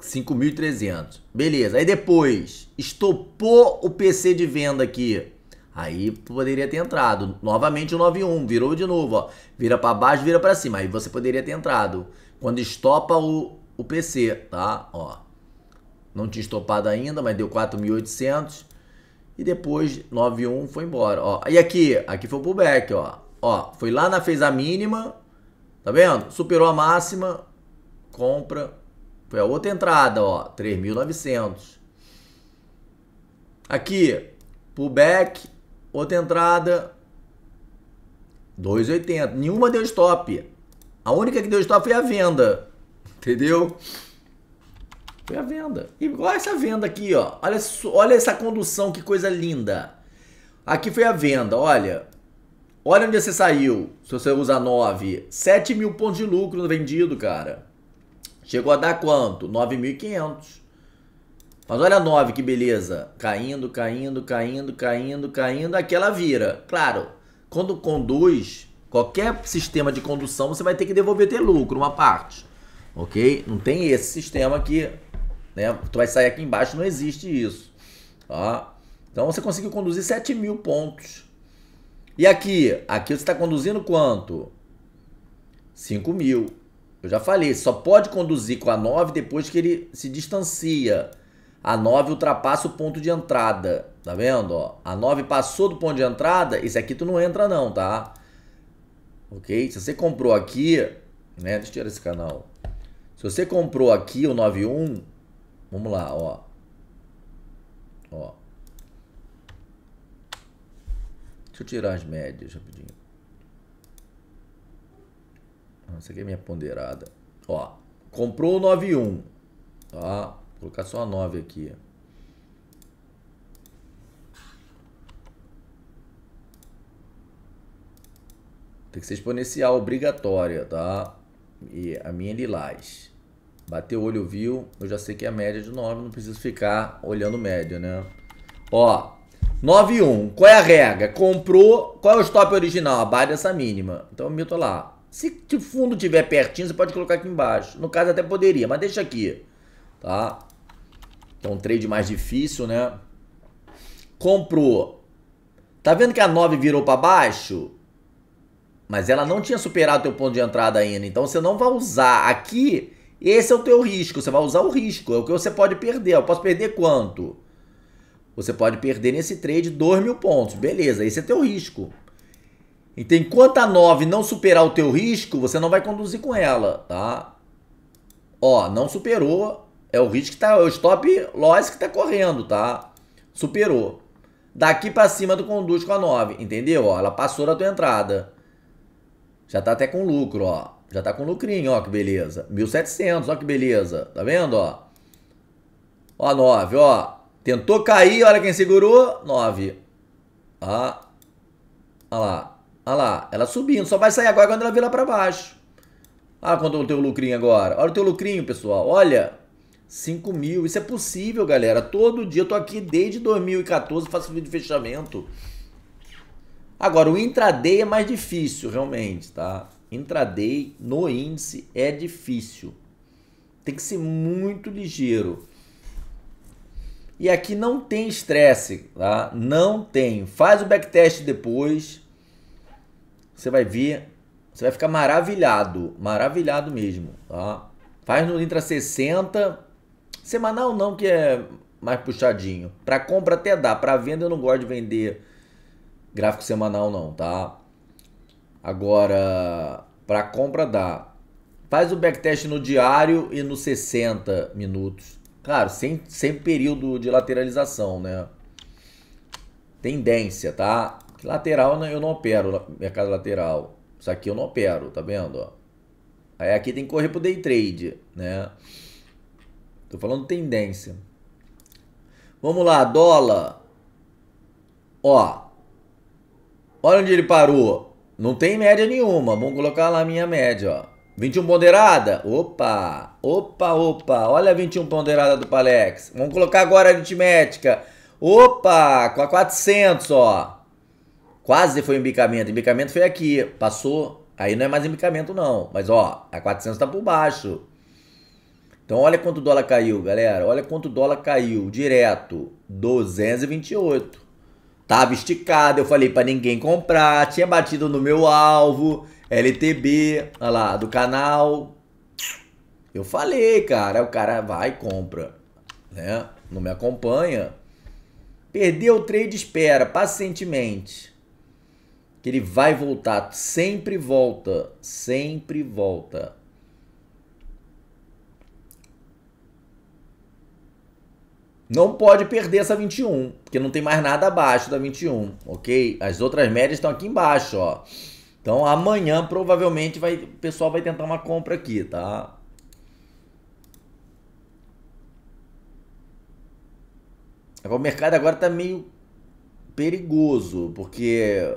5.300. Beleza. Aí depois, estopou o PC de venda aqui. Aí poderia ter entrado. Novamente o 91, virou de novo, ó. Vira para baixo, vira para cima. Aí você poderia ter entrado. Quando estopa o, o PC, tá? Ó. Não tinha estopado ainda, mas deu 4.800 e depois 9-1 foi embora, ó. E aqui, aqui foi o pullback, ó. Ó, foi lá na fez a mínima, tá vendo? Superou a máxima, compra. Foi a outra entrada, ó, 3.900. Aqui, pullback, outra entrada 2.80. Nenhuma deu stop. A única que deu stop foi a venda. Entendeu? Foi a venda. Igual essa venda aqui, ó. Olha, olha essa condução, que coisa linda. Aqui foi a venda, olha. Olha onde você saiu, se você usar 9. 7 mil pontos de lucro vendido, cara. Chegou a dar quanto? 9.500. Mas olha a 9, que beleza. Caindo, caindo, caindo, caindo, caindo. Aqui ela vira. Claro, quando conduz, qualquer sistema de condução, você vai ter que devolver ter lucro, uma parte. Ok? Não tem esse sistema aqui né? Tu vai sair aqui embaixo, não existe isso. Tá? Então você conseguiu conduzir 7 mil pontos. E aqui? Aqui você está conduzindo quanto? 5 mil. Eu já falei, só pode conduzir com a 9 depois que ele se distancia. A 9 ultrapassa o ponto de entrada. Tá vendo? Ó? A 9 passou do ponto de entrada, esse aqui tu não entra não, tá? Ok? Se você comprou aqui, né? Deixa eu tirar esse canal. Se você comprou aqui o 91, Vamos lá, ó. Ó. Deixa eu tirar as médias rapidinho. Essa ah, aqui é minha ponderada. Ó, comprou o 9,1. Tá? Vou colocar só a 9 aqui. Tem que ser exponencial obrigatória, tá? E a minha é lilás. Bateu o olho, viu? Eu já sei que é a média de 9, não preciso ficar olhando média, né? Ó, 1. Qual é a regra? Comprou, qual é o stop original? Abaixo dessa é mínima. Então eu meto lá. Se o fundo tiver pertinho, você pode colocar aqui embaixo. No caso até poderia, mas deixa aqui. Tá? Então um trade mais difícil, né? Comprou. Tá vendo que a 9 virou para baixo? Mas ela não tinha superado o teu ponto de entrada ainda. Então você não vai usar aqui esse é o teu risco, você vai usar o risco, é o que você pode perder. Eu posso perder quanto? Você pode perder nesse trade 2 mil pontos, beleza, esse é teu risco. Então, enquanto a 9 não superar o teu risco, você não vai conduzir com ela, tá? Ó, não superou, é o risco que tá, é o stop loss que tá correndo, tá? Superou. Daqui para cima tu conduz com a 9, entendeu? Ó, ela passou da tua entrada. Já tá até com lucro, ó. Já tá com lucrinho, ó, que beleza. 1.700, ó, que beleza. Tá vendo, ó? Ó, 9, ó. Tentou cair, olha quem segurou. 9. Ah. Olha lá. Olha lá. Ela subindo. Só vai sair agora quando ela vir lá pra baixo. ah quanto eu o teu lucrinho agora. Olha o teu lucrinho, pessoal. Olha. 5 mil. Isso é possível, galera. Todo dia. Eu tô aqui desde 2014. Faço vídeo de fechamento. Agora, o intraday é mais difícil, realmente, tá? intraday no índice é difícil. Tem que ser muito ligeiro. E aqui não tem estresse, tá? Não tem. Faz o backtest depois. Você vai ver, você vai ficar maravilhado, maravilhado mesmo, tá? Faz no intra 60, semanal não, que é mais puxadinho. Para compra até dá, para venda eu não gosto de vender gráfico semanal não, tá? Agora, para compra dá. Faz o backtest no diário e nos 60 minutos. Claro, sem, sem período de lateralização, né? Tendência, tá? Lateral né, eu não opero, mercado lateral. Isso aqui eu não opero, tá vendo? Aí aqui tem que correr pro day trade, né? Tô falando tendência. Vamos lá, dólar. Ó. Olha onde ele parou. Não tem média nenhuma. Vamos colocar lá a minha média, ó. 21 ponderada? Opa! Opa, opa! Olha a 21 ponderada do Palex. Vamos colocar agora a aritmética. Opa! Com a 400, ó. Quase foi embicamento. Embicamento foi aqui. Passou. Aí não é mais embicamento, não. Mas, ó, a 400 tá por baixo. Então, olha quanto o dólar caiu, galera. Olha quanto o dólar caiu direto. 228. Tava esticado, eu falei para ninguém comprar, tinha batido no meu alvo, LTB, olha lá, do canal. Eu falei, cara, o cara vai e compra, né? Não me acompanha. Perdeu o trade, espera pacientemente. Que ele vai voltar, sempre volta, sempre volta. Não pode perder essa 21, porque não tem mais nada abaixo da 21, ok? As outras médias estão aqui embaixo, ó. Então amanhã provavelmente vai, o pessoal vai tentar uma compra aqui, tá? O mercado agora tá meio perigoso, porque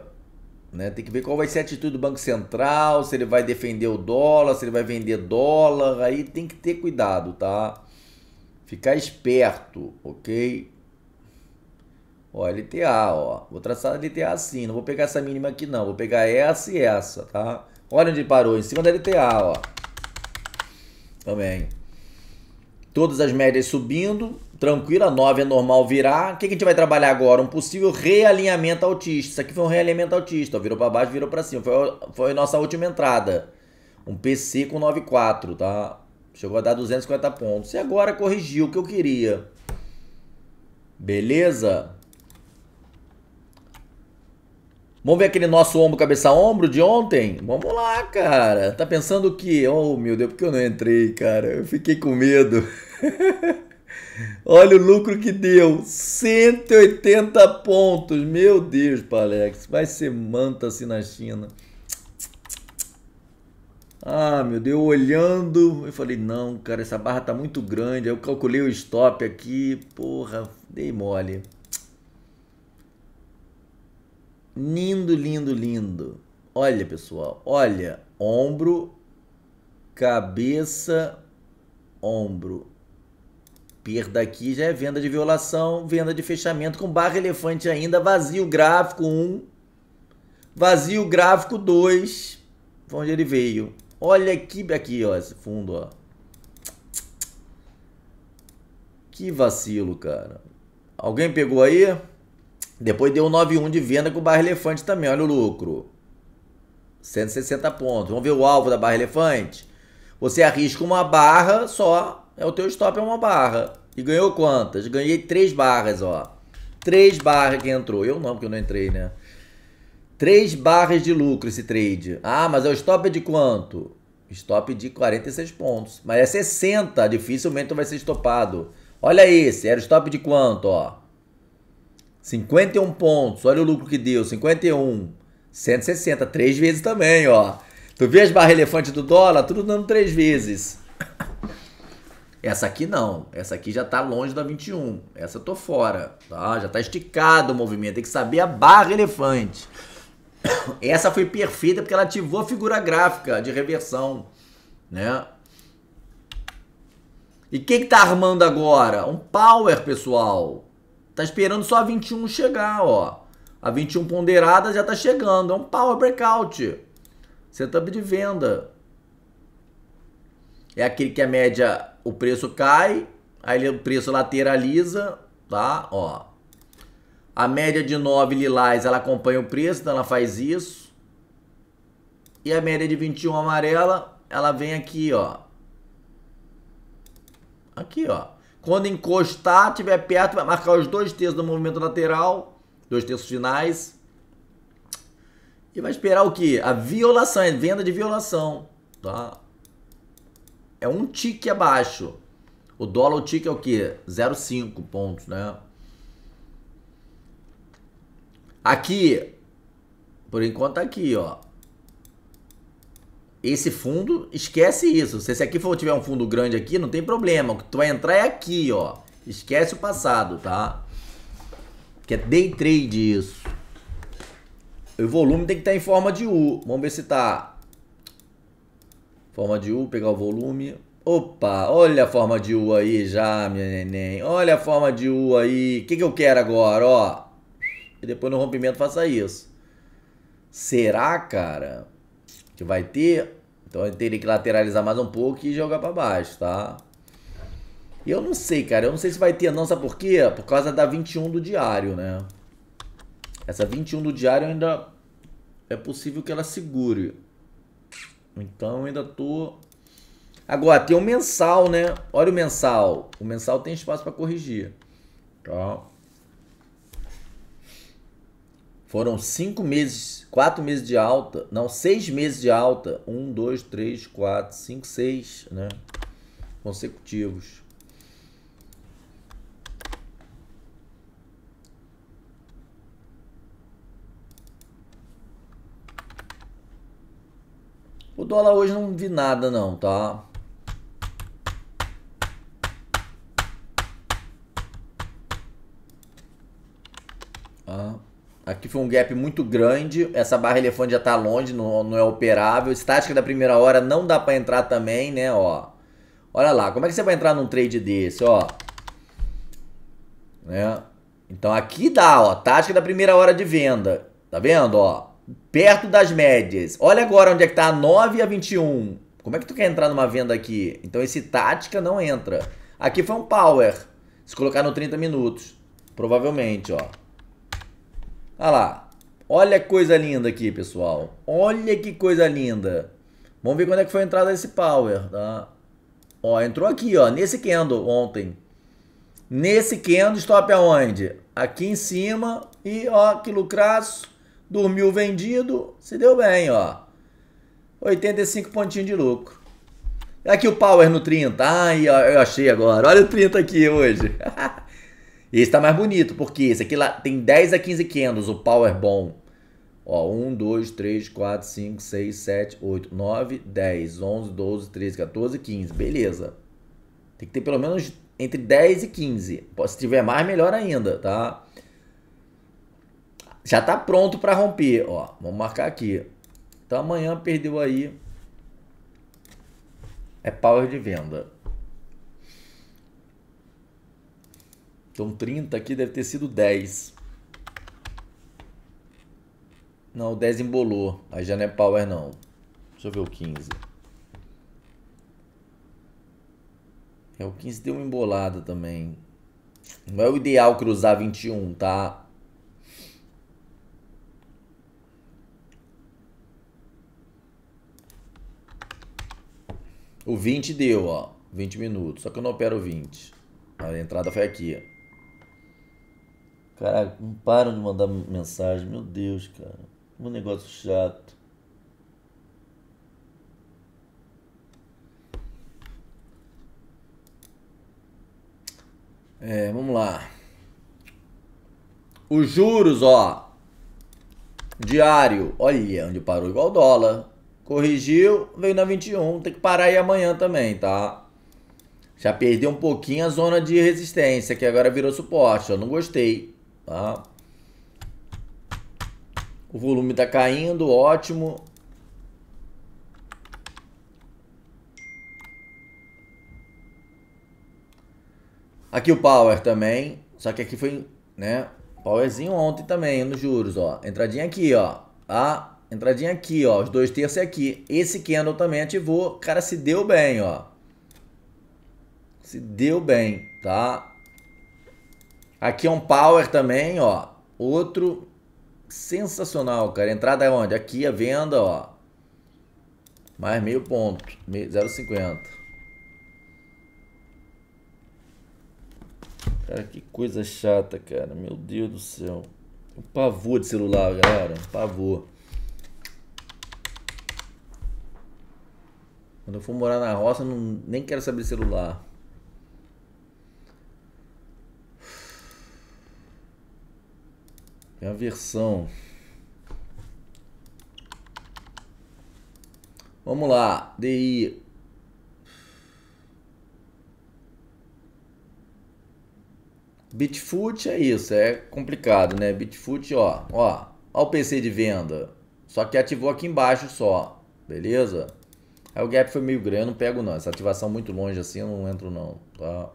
né, tem que ver qual vai ser a atitude do Banco Central, se ele vai defender o dólar, se ele vai vender dólar, aí tem que ter cuidado, tá? Ficar esperto, ok? Ó, LTA, ó. Vou traçar a LTA assim. Não vou pegar essa mínima aqui, não. Vou pegar essa e essa, tá? Olha onde parou, em cima da LTA, ó. Também. Todas as médias subindo. Tranquila, 9 é normal virar. O que, que a gente vai trabalhar agora? Um possível realinhamento autista. Isso aqui foi um realinhamento autista. Ó. Virou para baixo, virou para cima. Foi, foi nossa última entrada. Um PC com 9,4, tá? Chegou a dar 250 pontos. E agora corrigiu o que eu queria. Beleza? Vamos ver aquele nosso ombro, cabeça ombro de ontem? Vamos lá, cara. Tá pensando o quê? Oh, meu Deus, por que eu não entrei, cara? Eu fiquei com medo. Olha o lucro que deu. 180 pontos. Meu Deus, Palex. Vai ser manta assim na China. Ah, meu Deus, olhando, eu falei, não, cara, essa barra tá muito grande. Aí eu calculei o stop aqui, porra, dei mole. Lindo, lindo, lindo. Olha, pessoal, olha, ombro, cabeça, ombro. Perda aqui já é venda de violação, venda de fechamento com barra elefante ainda, vazio gráfico 1, um, vazio gráfico 2, onde ele veio. Olha aqui, aqui, ó, esse fundo, ó. Que vacilo, cara. Alguém pegou aí? Depois deu 9,1 de venda com barra elefante também, olha o lucro. 160 pontos. Vamos ver o alvo da barra elefante? Você arrisca uma barra só, é o teu stop é uma barra. E ganhou quantas? Ganhei três barras, ó. Três barras que entrou. Eu não, porque eu não entrei, né? Três barras de lucro esse trade. Ah, mas é o stop é de quanto? Stop de 46 pontos. Mas é 60, dificilmente vai ser estopado. Olha esse, era o stop de quanto, ó? 51 pontos. Olha o lucro que deu, 51. 160, três vezes também, ó. Tu vê as barras elefante do dólar? Tudo dando três vezes. Essa aqui não. Essa aqui já tá longe da 21. Essa eu tô fora, tá? Já tá esticado o movimento. Tem que saber a barra elefante. Essa foi perfeita porque ela ativou a figura gráfica de reversão, né? E quem está armando agora? Um power, pessoal. Tá esperando só a 21 chegar, ó. A 21 ponderada já tá chegando. É um power breakout. Setup de venda. É aquele que a média, o preço cai, aí o preço lateraliza, tá? Ó. A média de 9 lilás, ela acompanha o preço, então ela faz isso. E a média de 21 amarela, ela vem aqui, ó. Aqui, ó. Quando encostar, tiver perto, vai marcar os dois terços do movimento lateral, dois terços finais. E vai esperar o que? A violação, venda de violação, tá? É um tique abaixo. O dólar o tique é o que? 0,5 pontos, né? Aqui, por enquanto tá aqui, ó. Esse fundo, esquece isso. Se esse aqui for tiver um fundo grande aqui, não tem problema. O que tu vai entrar é aqui, ó. Esquece o passado, tá? Que é day trade isso. O volume tem que estar tá em forma de U. Vamos ver se tá. Forma de U, pegar o volume. Opa, olha a forma de U aí já, minha neném. Olha a forma de U aí. O que, que eu quero agora, ó? e depois no rompimento faça isso. Será, cara, que vai ter? Então eu teria que lateralizar mais um pouco e jogar para baixo, tá? eu não sei, cara. Eu não sei se vai ter não, sabe por quê? Por causa da 21 do diário, né? Essa 21 do diário ainda é possível que ela segure. Então ainda tô... Agora, tem o mensal, né? Olha o mensal. O mensal tem espaço para corrigir. Tá? Foram cinco meses, quatro meses de alta, não, seis meses de alta. Um, dois, três, quatro, cinco, seis, né? Consecutivos. O dólar hoje não vi nada não, tá? Ah. Aqui foi um gap muito grande. Essa barra elefante já está longe, não, não é operável. Estática da primeira hora não dá para entrar também, né? Ó. Olha lá, como é que você vai entrar num trade desse, ó? Né? Então aqui dá, ó, tática da primeira hora de venda. Tá vendo, ó? Perto das médias. Olha agora onde é que tá a 9 a 21. Como é que tu quer entrar numa venda aqui? Então esse tática não entra. Aqui foi um power. Se colocar no 30 minutos, provavelmente, ó. Olha lá. Olha que coisa linda aqui, pessoal. Olha que coisa linda. Vamos ver quando é que foi a entrada desse power, tá? Ó, entrou aqui, ó, nesse candle ontem. Nesse candle, stop aonde? Aqui em cima. E ó, que lucraço. Dormiu vendido. Se deu bem, ó. 85 pontinhos de lucro. Aqui o power no 30. Ai, eu achei agora. Olha o 30 aqui hoje. Esse tá mais bonito, porque esse aqui lá tem 10 a 15 candles, o power bom. Ó, 1, 2, 3, 4, 5, 6, 7, 8, 9, 10, 11, 12, 13, 14, 15. Beleza. Tem que ter pelo menos entre 10 e 15. Se tiver mais, melhor ainda, tá? Já tá pronto para romper, ó. Vamos marcar aqui. Então amanhã perdeu aí. É power de venda. Então 30 aqui deve ter sido 10. Não, o 10 embolou. Aí já não é power não. Deixa eu ver o 15. É, o 15 deu uma embolada também. Não é o ideal cruzar 21, tá? O 20 deu, ó. 20 minutos. Só que eu não opero o 20. A entrada foi aqui. ó. Caraca, não param de mandar mensagem. Meu Deus, cara. Um negócio chato. É, vamos lá. Os juros, ó. Diário. Olha, onde parou igual dólar. Corrigiu, veio na 21. Tem que parar aí amanhã também, tá? Já perdeu um pouquinho a zona de resistência, que agora virou suporte. Eu não gostei. Tá? O volume está caindo, ótimo. Aqui o power também, só que aqui foi, né, powerzinho ontem também, nos juros, ó. Entradinha aqui, ó, tá? Entradinha aqui, ó, os dois terços é aqui. Esse candle também ativou, cara, se deu bem, ó. Se deu bem, tá? Aqui é um power também, ó. Outro sensacional, cara. Entrada é onde? Aqui a venda, ó. Mais meio ponto. 0,50. Cara, que coisa chata, cara. Meu Deus do céu. Um pavor de celular, galera. Um pavor. Quando eu for morar na roça, não, nem quero saber celular. É a versão. Vamos lá, DI. Bitfoot é isso, é complicado, né? Bitfoot, ó, ó, ó o PC de venda. Só que ativou aqui embaixo só, beleza? Aí o gap foi meio grande, eu não pego não. Essa ativação muito longe assim eu não entro não, tá?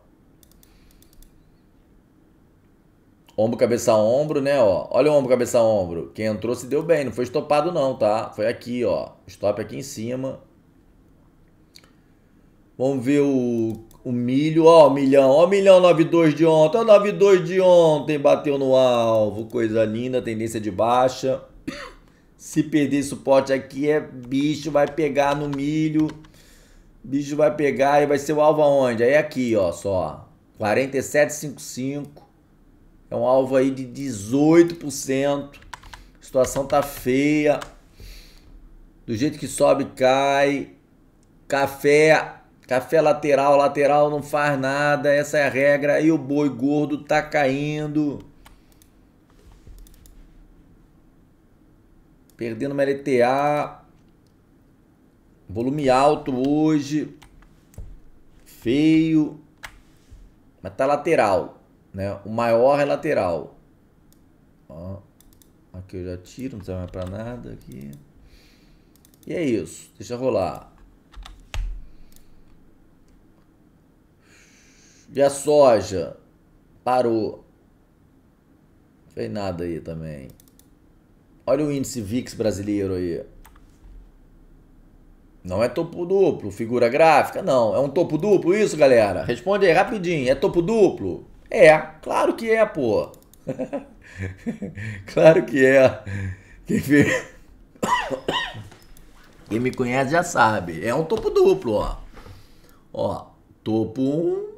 Ombro, cabeça, ombro, né, ó. Olha o ombro, cabeça, ombro. Quem entrou se deu bem, não foi estopado não, tá? Foi aqui, ó. Stop aqui em cima. Vamos ver o, o milho, ó, o milhão. Ó, o milhão 92 de ontem. Ó, 92 de ontem, bateu no alvo. Coisa linda, tendência de baixa. Se perder suporte aqui é bicho, vai pegar no milho. Bicho vai pegar e vai ser o alvo aonde? Aí aqui, ó, só. 47,55. É um alvo aí de 18%. A situação tá feia. Do jeito que sobe, cai. Café, café lateral, lateral não faz nada. Essa é a regra. E o boi gordo tá caindo. Perdendo uma LTA. Volume alto hoje. Feio. Mas tá lateral. Né? O maior é lateral. Ó, aqui eu já tiro, não serve mais para nada aqui. E é isso. Deixa rolar. E a soja? Parou. Não fez nada aí também. Olha o índice VIX brasileiro aí. Não é topo duplo, figura gráfica, não. É um topo duplo isso, galera? Responde aí rapidinho. É topo duplo? É, claro que é, pô. claro que é. Quem, vê... Quem me conhece já sabe. É um topo duplo, ó. Ó, topo 1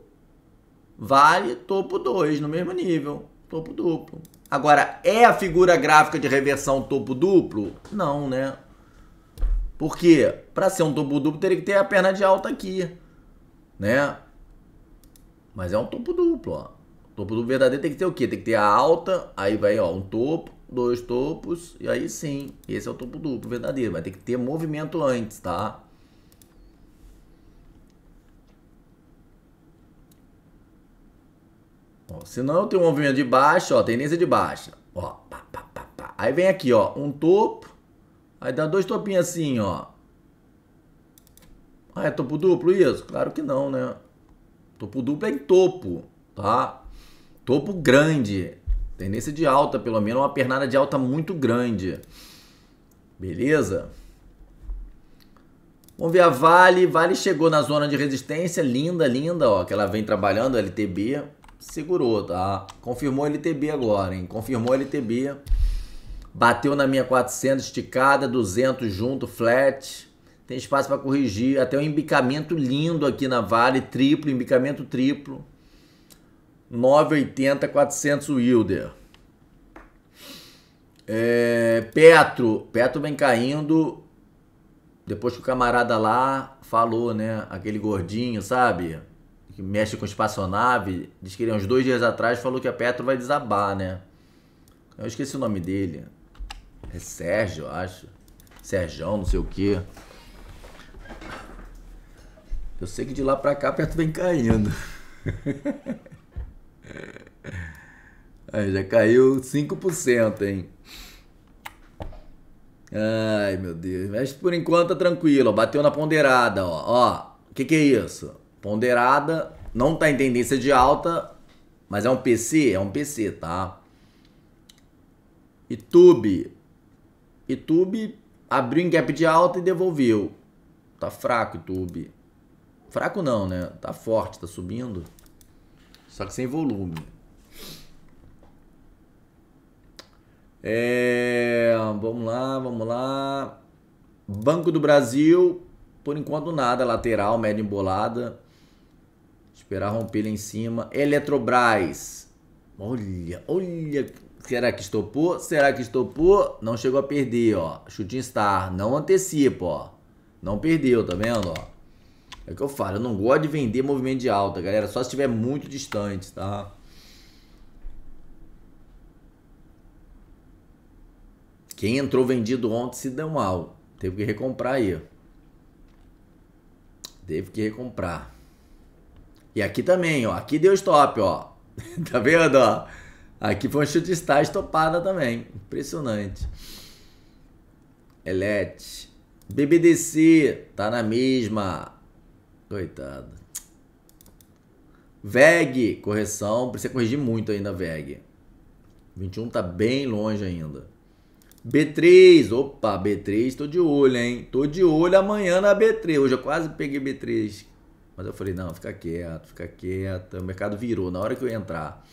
vale topo 2 no mesmo nível. Topo duplo. Agora, é a figura gráfica de reversão topo duplo? Não, né? Porque para ser um topo duplo teria que ter a perna de alta aqui, né? Mas é um topo duplo, ó. Topo do verdadeiro tem que ter o quê? Tem que ter a alta, aí vai ó, um topo, dois topos, e aí sim, esse é o topo duplo verdadeiro. Vai ter que ter movimento antes, tá? Ó, se não tem um movimento de baixo, ó, tendência de baixa. Ó, pá, pá, pá, pá. Aí vem aqui, ó, um topo, aí dá dois topinhos assim, ó. Ah, é topo duplo isso? Claro que não, né? Topo duplo é em topo, tá? Topo grande. Tendência de alta, pelo menos. Uma pernada de alta muito grande. Beleza? Vamos ver a Vale. Vale chegou na zona de resistência. Linda, linda, ó. Que ela vem trabalhando, LTB. Segurou, tá? Confirmou LTB agora, hein? Confirmou LTB. Bateu na minha 400 esticada, 200 junto, flat. Tem espaço para corrigir. Até um embicamento lindo aqui na Vale, triplo, embicamento triplo. 980, 400 Wilder. É, Petro, Petro vem caindo depois que o camarada lá falou, né? Aquele gordinho, sabe? Que mexe com espaçonave. Diz que ele, uns dois dias atrás, falou que a Petro vai desabar, né? Eu esqueci o nome dele. É Sérgio, eu acho. Serjão, não sei o quê. Eu sei que de lá pra cá a Petro vem caindo. É. Aí já caiu 5%, hein? Ai, meu Deus. Mas por enquanto tá tranquilo. Bateu na ponderada, ó. Ó, o que, que é isso? Ponderada não tá em tendência de alta, mas é um PC? É um PC, tá? YouTube. YouTube abriu em gap de alta e devolveu. Tá fraco, YouTube. Fraco não, né? Tá forte, tá subindo. Só que sem volume. É, vamos lá, vamos lá. Banco do Brasil, por enquanto nada. Lateral, média embolada. Esperar romper lá em cima. Eletrobras. Olha, olha. Será que estopou? Será que estopou? Não chegou a perder, ó. em Star. Não antecipa, ó. Não perdeu, tá vendo, ó. É o que eu falo, eu não gosto de vender movimento de alta, galera, só se estiver muito distante, tá? Quem entrou vendido ontem se deu mal. Teve que recomprar aí. Teve que recomprar. E aqui também, ó. Aqui deu stop, ó. tá vendo, ó? Aqui foi um chute está estopada também. Impressionante. Elete. BBDC tá na mesma. Coitado. VEG, correção. Precisa corrigir muito ainda, VEG. 21 tá bem longe ainda. B3, opa, B3, tô de olho, hein? Tô de olho amanhã na B3. Hoje eu quase peguei B3. Mas eu falei, não, fica quieto, fica quieto. O mercado virou na hora que eu entrar.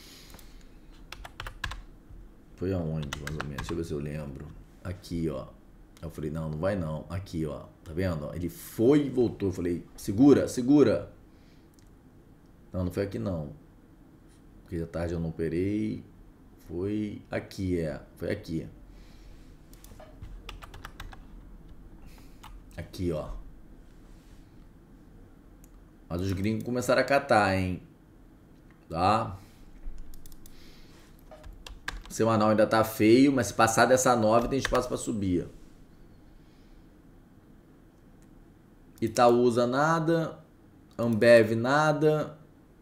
Foi aonde, mais ou menos? Deixa eu ver se eu lembro. Aqui, ó. Eu falei, não, não vai não. Aqui, ó, tá vendo? Ele foi e voltou. Eu falei, segura, segura. Não, não foi aqui não. Porque de tarde eu não operei. Foi aqui, é. Foi aqui. Aqui, ó. Mas os gringos começaram a catar, hein? Tá? Semanal ainda tá feio, mas se passar dessa 9 tem espaço para subir. Itaúsa nada, Ambev nada,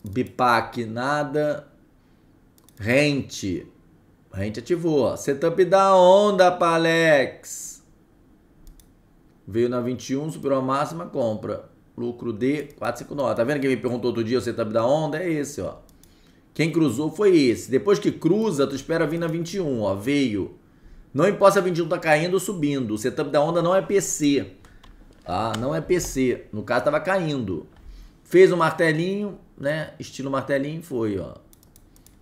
Bipac nada, Rente. Rente ativou. Setup da onda, Palex. Veio na 21, superou a máxima, compra. Lucro de 459. Tá vendo que me perguntou outro dia o setup da onda? É esse, ó. Quem cruzou foi esse. Depois que cruza, tu espera vir na 21, ó. Veio. Não importa se a 21 tá caindo ou subindo. O setup da onda não é PC tá? Não é PC, no caso estava caindo. Fez um martelinho, né? Estilo martelinho foi, ó.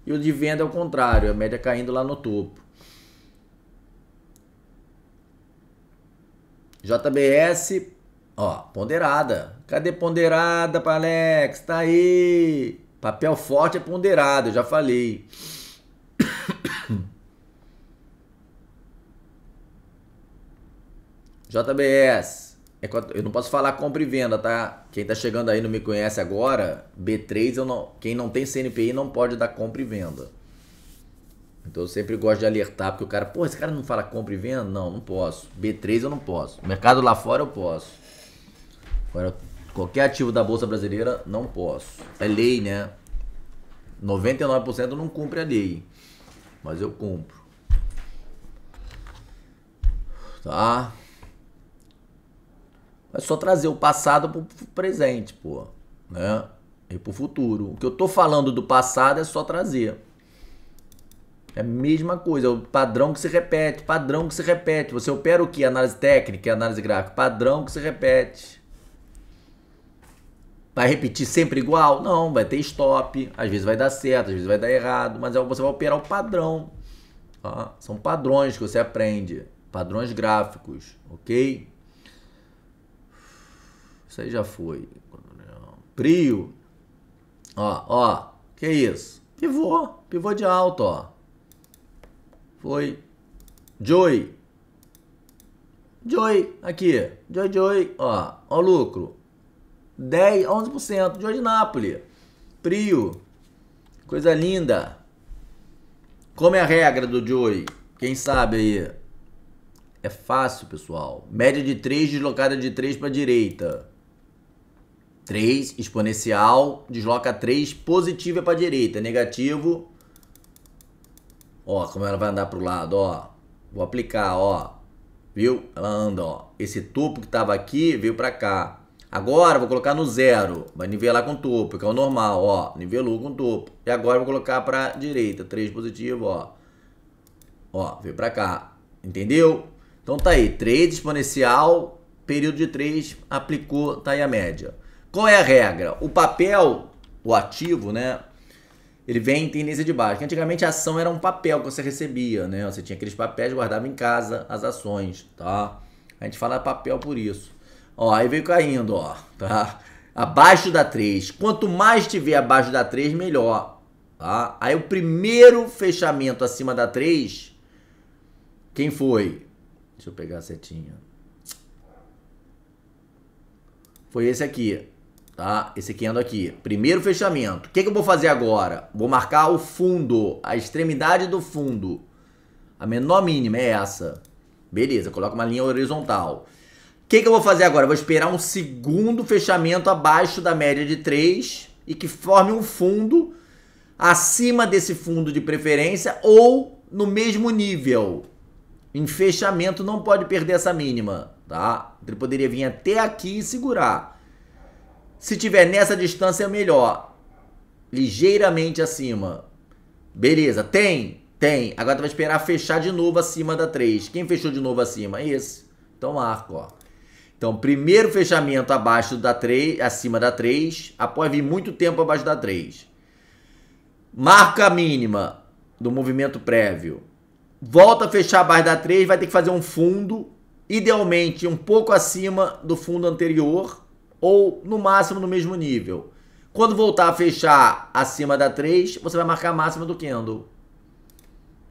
E o de venda é o contrário, a média caindo lá no topo. JBS, ó, ponderada. Cadê ponderada, Palex? Tá aí. Papel forte é ponderado, eu já falei. JBS. É eu não posso falar compra e venda, tá? Quem tá chegando aí não me conhece agora, B3 eu não, quem não tem CNPI não pode dar compra e venda. Então eu sempre gosto de alertar, porque o cara, pô, esse cara não fala compra e venda? Não, não posso. B3 eu não posso. Mercado lá fora eu posso. Agora, qualquer ativo da Bolsa Brasileira, não posso. É lei, né? 99% não cumpre a lei. Mas eu cumpro. Tá? É só trazer o passado pro presente, pô. Né? E pro futuro. O que eu tô falando do passado é só trazer. É a mesma coisa, é o padrão que se repete, padrão que se repete. Você opera o que? Análise técnica, análise gráfica, padrão que se repete. Vai repetir sempre igual? Não, vai ter stop. Às vezes vai dar certo, às vezes vai dar errado, mas é você vai operar o padrão. Tá? São padrões que você aprende, padrões gráficos, ok? Isso aí já foi. Prio. Ó, ó. Que isso? Pivô. Pivô de alto, ó. Foi. Joy. Joy. Aqui. Joy, Joy. Ó. Ó o lucro. 10, 11%. Joy de Nápoles. Prio. Coisa linda. Como é a regra do Joy? Quem sabe aí? É fácil, pessoal. Média de 3, deslocada de 3 para direita. 3 exponencial, desloca 3 positivo é para direita, negativo. Ó, como ela vai andar para o lado, ó. Vou aplicar, ó. Viu? Ela anda, ó. Esse topo que estava aqui veio para cá. Agora vou colocar no zero, vai nivelar com o topo, que é o normal, ó, nivelou com o topo. E agora vou colocar para direita, 3 positivo, ó. Ó, veio para cá. Entendeu? Então tá aí, 3 exponencial, período de 3, aplicou, tá aí a média. Qual é a regra? O papel, o ativo, né? Ele vem em tendência de baixa. Antigamente a ação era um papel que você recebia, né? Você tinha aqueles papéis, guardava em casa as ações, tá? A gente fala papel por isso. Ó, aí veio caindo, ó, tá? Abaixo da 3. Quanto mais tiver abaixo da 3, melhor, tá? Aí o primeiro fechamento acima da 3, quem foi? Deixa eu pegar a setinha. Foi esse aqui tá? Esse aqui anda aqui. Primeiro fechamento. O que, que eu vou fazer agora? Vou marcar o fundo, a extremidade do fundo. A menor mínima é essa. Beleza, coloca uma linha horizontal. O que, que eu vou fazer agora? vou esperar um segundo fechamento abaixo da média de 3 e que forme um fundo acima desse fundo de preferência ou no mesmo nível. Em fechamento não pode perder essa mínima, tá? Ele poderia vir até aqui e segurar. Se tiver nessa distância, é melhor. Ligeiramente acima. Beleza, tem? Tem. Agora tu vai esperar fechar de novo acima da 3. Quem fechou de novo acima? Esse. Então marco, ó. Então, primeiro fechamento abaixo da 3, acima da 3, após vir muito tempo abaixo da 3. Marca mínima do movimento prévio. Volta a fechar abaixo da 3, vai ter que fazer um fundo, idealmente um pouco acima do fundo anterior, ou no máximo no mesmo nível. Quando voltar a fechar acima da 3, você vai marcar a máxima do candle.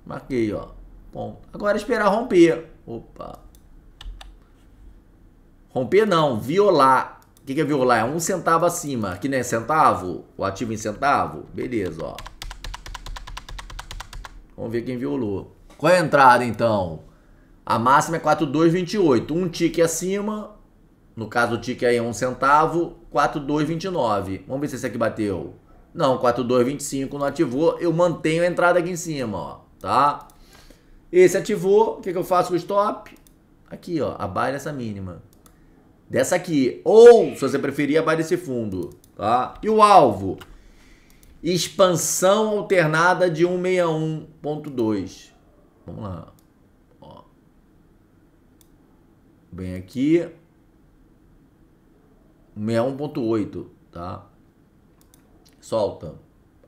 Marquei, ó. Bom, agora é esperar romper. Opa. Romper não, violar. O que, que é violar? É um centavo acima. Que nem é centavo, o ativo é em centavo. Beleza, ó. Vamos ver quem violou. Qual é a entrada, então? A máxima é 4,228. Um tique acima, no caso, o tique aí é 1 um centavo, 4,229. Vamos ver se esse aqui bateu. Não, 4,225 não ativou. Eu mantenho a entrada aqui em cima, ó, tá? Esse ativou, o que, que eu faço com o stop? Aqui, ó, abaixo dessa mínima. Dessa aqui. Ou, se você preferir, abaixo desse fundo, tá? E o alvo? Expansão alternada de 161.2. Vamos lá. Ó. Bem aqui. 61.8, tá? Solta.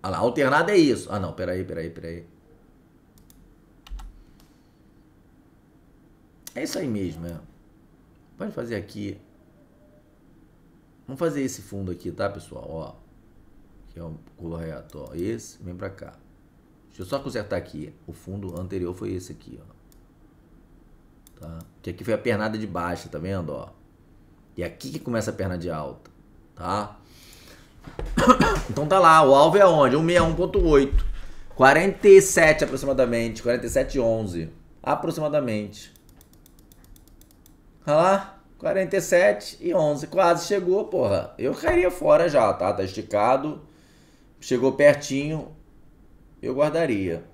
Ah lá, alternado é isso. Ah não, peraí, peraí, peraí. É isso aí mesmo, é. Pode fazer aqui. Vamos fazer esse fundo aqui, tá, pessoal? Ó. Que é o reto, ó. Esse, vem pra cá. Deixa eu só consertar aqui. O fundo anterior foi esse aqui, ó. Tá? Que aqui foi a pernada de baixo, tá vendo, ó? E é aqui que começa a perna de alta, tá? Então tá lá, o alvo é onde? 161.8. 47 aproximadamente, 47.11 aproximadamente. Olha tá lá, 47 e 11, quase chegou, porra. Eu cairia fora já, tá? Tá esticado. Chegou pertinho, eu guardaria.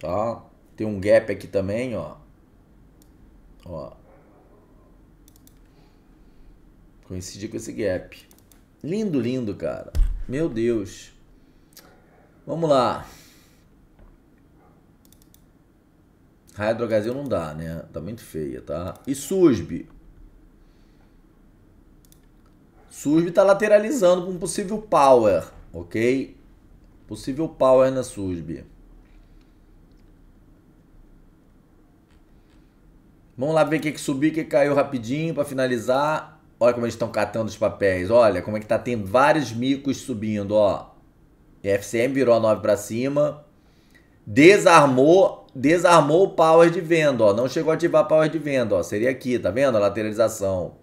Tá? Tem um gap aqui também, ó. Ó, Coincidir com esse gap. Lindo, lindo, cara. Meu Deus. Vamos lá. Raia Drogazil não dá, né? Tá muito feia, tá? E Susb. Susb tá lateralizando para um possível power, ok? Possível power na Susb. Vamos lá ver o que, que subiu, o que caiu rapidinho para finalizar. Olha como eles estão catando os papéis. Olha como é que tá tendo vários micos subindo, ó. FCM virou a 9 para cima. Desarmou, desarmou o power de venda, ó. Não chegou a ativar power de venda, ó. Seria aqui, tá vendo? A lateralização.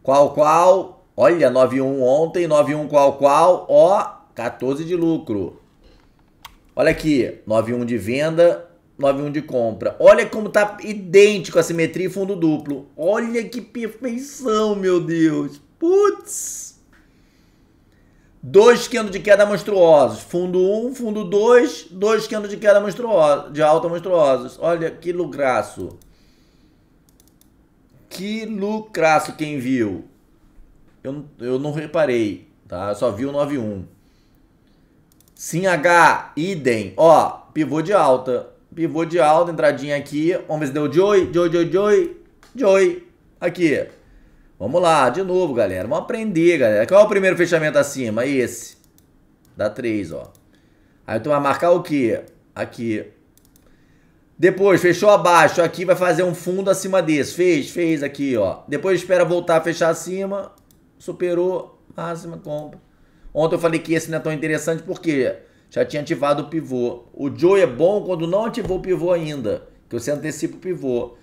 Qual qual? Olha, 91 ontem, 91 qual qual? Ó, 14 de lucro. Olha aqui, 91 de venda, 9-1 de compra. Olha como tá idêntico a simetria e fundo duplo. Olha que perfeição, meu Deus. Putz. Dois quilos de queda monstruosos. Fundo 1, um, fundo 2, dois quilos de queda monstruosa, de alta monstruosos. Olha que lucraço. Que lucraço quem viu. Eu, eu não reparei, tá? Eu só vi o 9-1. Sim, H, idem. Ó, pivô de alta. Pivô de alta, entradinha aqui. Vamos ver se deu Joy, Joy, Joy, Joy, Joy. Aqui. Vamos lá, de novo, galera. Vamos aprender, galera. Qual é o primeiro fechamento acima? Esse. Dá 3, ó. Aí tu vai marcar o quê? Aqui. Depois, fechou abaixo. Aqui vai fazer um fundo acima desse. Fez, fez aqui, ó. Depois espera voltar a fechar acima. Superou. Máxima compra. Ontem eu falei que esse não é tão interessante porque já tinha ativado o pivô. O Joe é bom quando não ativou o pivô ainda, que você antecipa o pivô.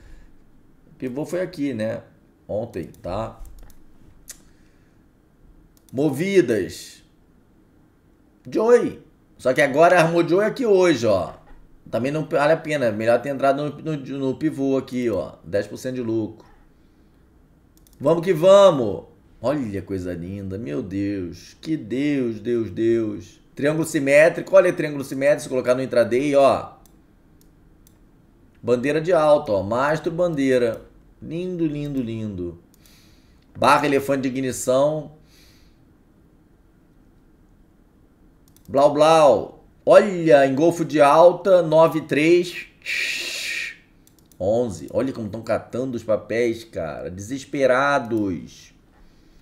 O pivô foi aqui, né? Ontem, tá? Movidas. Joy. Só que agora armou Joy aqui hoje, ó. Também não vale a pena. Melhor ter entrado no, no, no pivô aqui, ó. 10% de lucro. Vamos que vamos. Olha, coisa linda. Meu Deus. Que Deus, Deus, Deus. Triângulo simétrico, olha triângulo simétrico, se colocar no intraday, ó. Bandeira de alta, ó. Mastro, bandeira. Lindo, lindo, lindo. Barra, elefante de ignição. Blau, blau. Olha, engolfo de alta, 9,3. 11. Olha como estão catando os papéis, cara. Desesperados.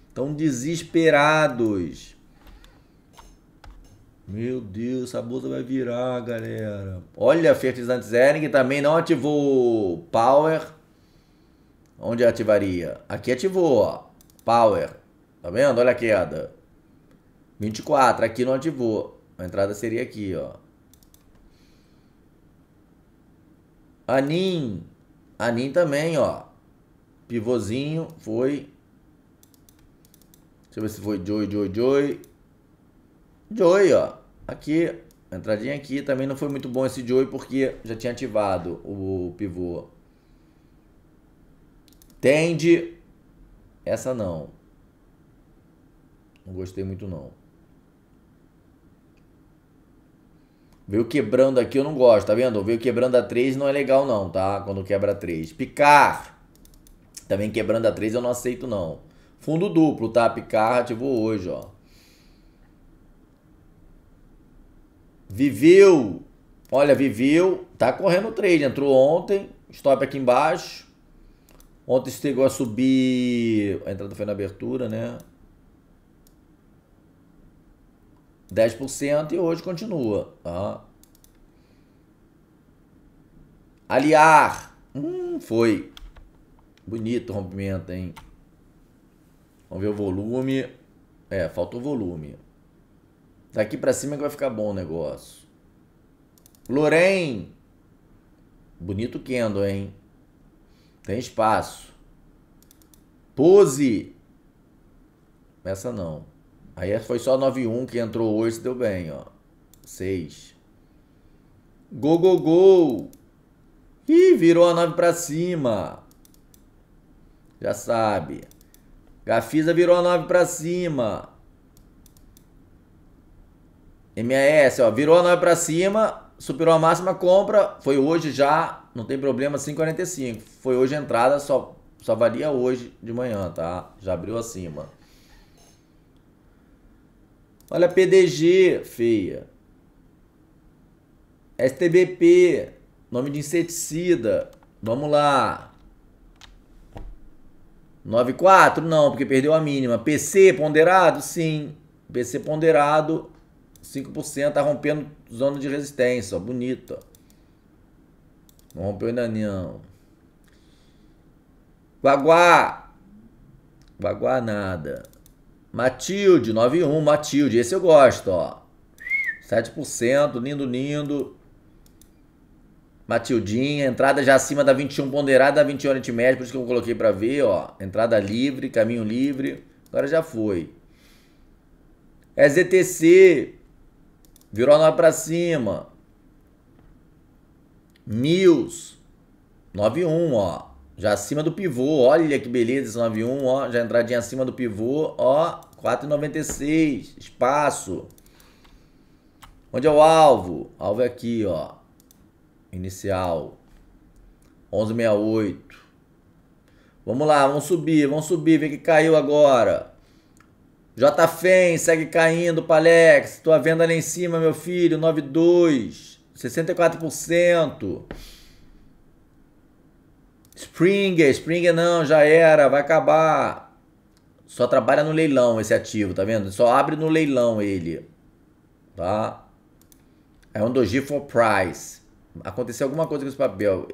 Estão desesperados. Meu Deus, essa bolsa vai virar, galera. Olha, fertilizante Zering também não ativou Power. Onde ativaria? Aqui ativou, ó. Power. Tá vendo? Olha a queda. 24. Aqui não ativou. A entrada seria aqui, ó. Anin. Anin também, ó. Pivôzinho. Foi. Deixa eu ver se foi Joy, Joy, Joy. Joey, ó. Aqui, entradinha aqui. Também não foi muito bom esse Joey porque já tinha ativado o pivô. Tende. Essa não. Não gostei muito não. Veio quebrando aqui, eu não gosto, tá vendo? Veio quebrando a 3, não é legal não, tá? Quando quebra a 3. Picar. Também quebrando a 3 eu não aceito não. Fundo duplo, tá? Picar ativou hoje, ó. Viveu, olha, viveu, tá correndo o trade, entrou ontem, stop aqui embaixo. Ontem chegou a subir, a entrada foi na abertura, né? 10% e hoje continua. Tá? Aliar. Hum, foi. Bonito rompimento, hein? Vamos ver o volume. É, faltou volume. Daqui para cima é que vai ficar bom o negócio. Lorém. Bonito Kendo, hein? Tem espaço. Pose. Essa não. Aí foi só 9-1 que entrou hoje, deu bem, ó. 6. Gol, gol, gol. Ih, virou a 9 pra cima. Já sabe. Gafisa virou a 9 pra cima. MAS, ó, virou a 9 para cima, superou a máxima compra, foi hoje já, não tem problema, 5,45. Foi hoje a entrada, só, só varia hoje de manhã, tá? Já abriu acima. Olha a PDG, feia. STBP, nome de inseticida. Vamos lá. 9,4? Não, porque perdeu a mínima. PC ponderado? Sim. PC ponderado 5%, tá rompendo zona de resistência, ó, bonito. Não rompeu ainda não. Guaguá. Guaguá nada. Matilde, 9,1. Matilde, esse eu gosto, ó. 7%, lindo, lindo. Matildinha, entrada já acima da 21 ponderada, da 21 Oriente Médio, por isso que eu coloquei para ver, ó. Entrada livre, caminho livre. Agora já foi. É ZTC Virou a nove para cima. Mills. 9-1, ó. Já acima do pivô. Olha que beleza esse 9-1, ó. Já entradinha acima do pivô, ó. 4,96. Espaço. Onde é o alvo? Alvo é aqui, ó. Inicial. 11,68. Vamos lá, vamos subir, vamos subir. Vê que caiu agora. JFEM segue caindo, Palex. Tua venda lá em cima, meu filho. 9,2. 64%. Springer. Springer não, já era. Vai acabar. Só trabalha no leilão esse ativo, tá vendo? Só abre no leilão ele. Tá? É um doji for price. Aconteceu alguma coisa com esse papel.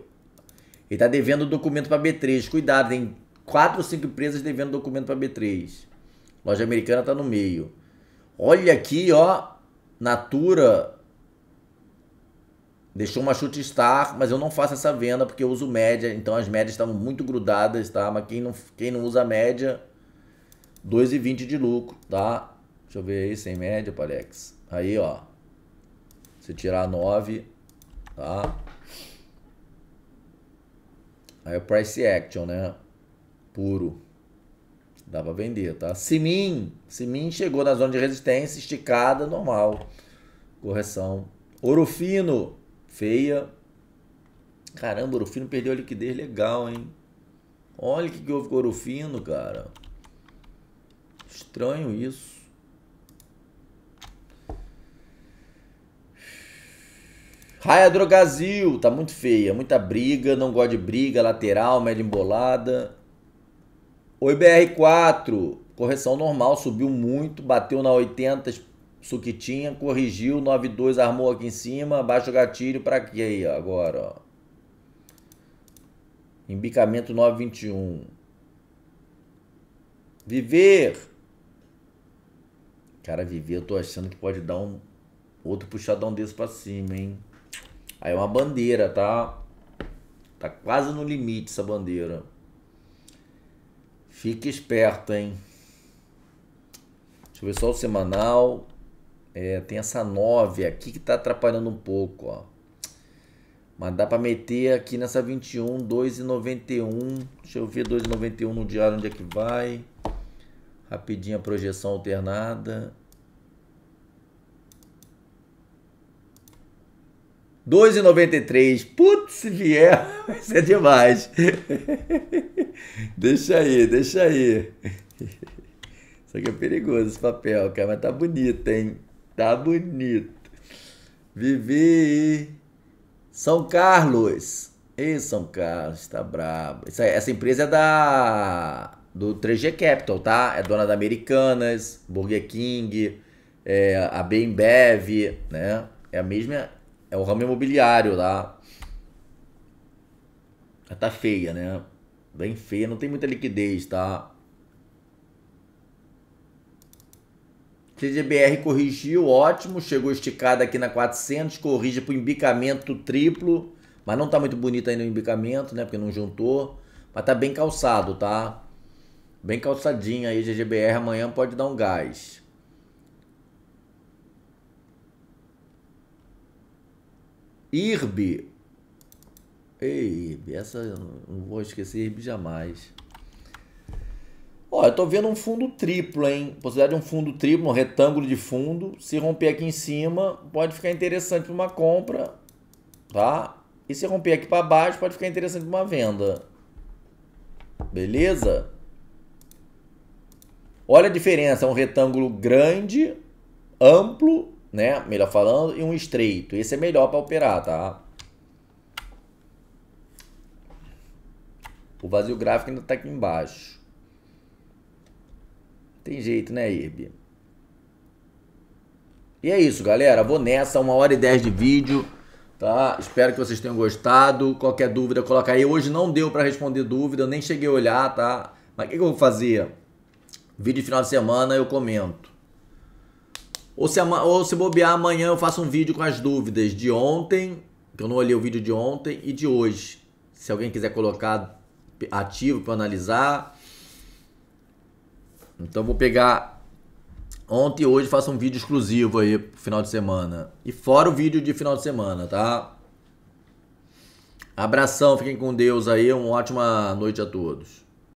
Ele tá devendo documento para B3. Cuidado, tem 4 ou 5 empresas devendo documento para B3. Loja americana tá no meio. Olha aqui, ó. Natura deixou uma chute star, mas eu não faço essa venda porque eu uso média, então as médias estavam muito grudadas, tá? Mas quem não, quem não usa média, 2,20 de lucro, tá? Deixa eu ver aí, sem média, Palex. Aí, ó. Se tirar 9, tá? Aí o é price action, né? Puro. Dá pra vender, tá? Simin. Simin chegou na zona de resistência, esticada, normal. Correção. Orofino. Feia. Caramba, Orofino perdeu a liquidez legal, hein? Olha o que, que houve com Orofino, cara. Estranho isso. Raia Drogazil, tá muito feia, muita briga, não gosta de briga, lateral, média embolada. O IBR4, correção normal, subiu muito, bateu na 80, suquitinha, corrigiu, 92 armou aqui em cima, baixa o gatilho para quê aí, ó, agora, ó. Embicamento 921. Viver. Cara, viver, eu tô achando que pode dar um outro puxadão desse para cima, hein? Aí é uma bandeira, tá? Tá quase no limite essa bandeira. Fique esperto, hein? Deixa eu ver só o semanal. É, tem essa 9 aqui que tá atrapalhando um pouco, ó. Mas dá para meter aqui nessa 21, 2,91. Deixa eu ver 2,91 no diário onde é que vai. Rapidinho a projeção alternada. 2,93. Putz, se vier, vai ah, é demais. Deixa aí, deixa aí. Só que é perigoso esse papel, cara, mas tá bonito, hein? Tá bonito. Vivi. São Carlos. Ei, São Carlos, tá brabo. Essa, essa empresa é da do 3G Capital, tá? É dona da Americanas, Burger King, é, a Bembev, né? É a mesma é o ramo imobiliário lá. Tá feia, né? Bem feia, não tem muita liquidez, tá? TGBR corrigiu, ótimo, chegou esticada aqui na 400, corrige pro embicamento triplo, mas não tá muito bonito ainda o embicamento, né, porque não juntou, mas tá bem calçado, tá? Bem calçadinha aí, GGBR, amanhã pode dar um gás. IRB. Ei, essa eu não vou esquecer IRB jamais. Ó, eu tô vendo um fundo triplo, hein? Possibilidade de um fundo triplo, um retângulo de fundo. Se romper aqui em cima, pode ficar interessante para uma compra, tá? E se romper aqui para baixo, pode ficar interessante para uma venda. Beleza? Olha a diferença, é um retângulo grande, amplo né? Melhor falando, e um estreito. Esse é melhor para operar, tá? O vazio gráfico ainda está aqui embaixo. Tem jeito, né, Irb? E é isso, galera. Vou nessa, uma hora e dez de vídeo. Tá? Espero que vocês tenham gostado. Qualquer dúvida, coloca aí. Hoje não deu para responder dúvida, eu nem cheguei a olhar, tá? Mas o que, que eu vou fazer? Vídeo de final de semana eu comento. Ou se, ou se bobear, amanhã eu faço um vídeo com as dúvidas de ontem, que eu não olhei o vídeo de ontem, e de hoje. Se alguém quiser colocar ativo para analisar. Então vou pegar ontem e hoje faço um vídeo exclusivo aí pro final de semana. E fora o vídeo de final de semana, tá? Abração, fiquem com Deus aí, uma ótima noite a todos.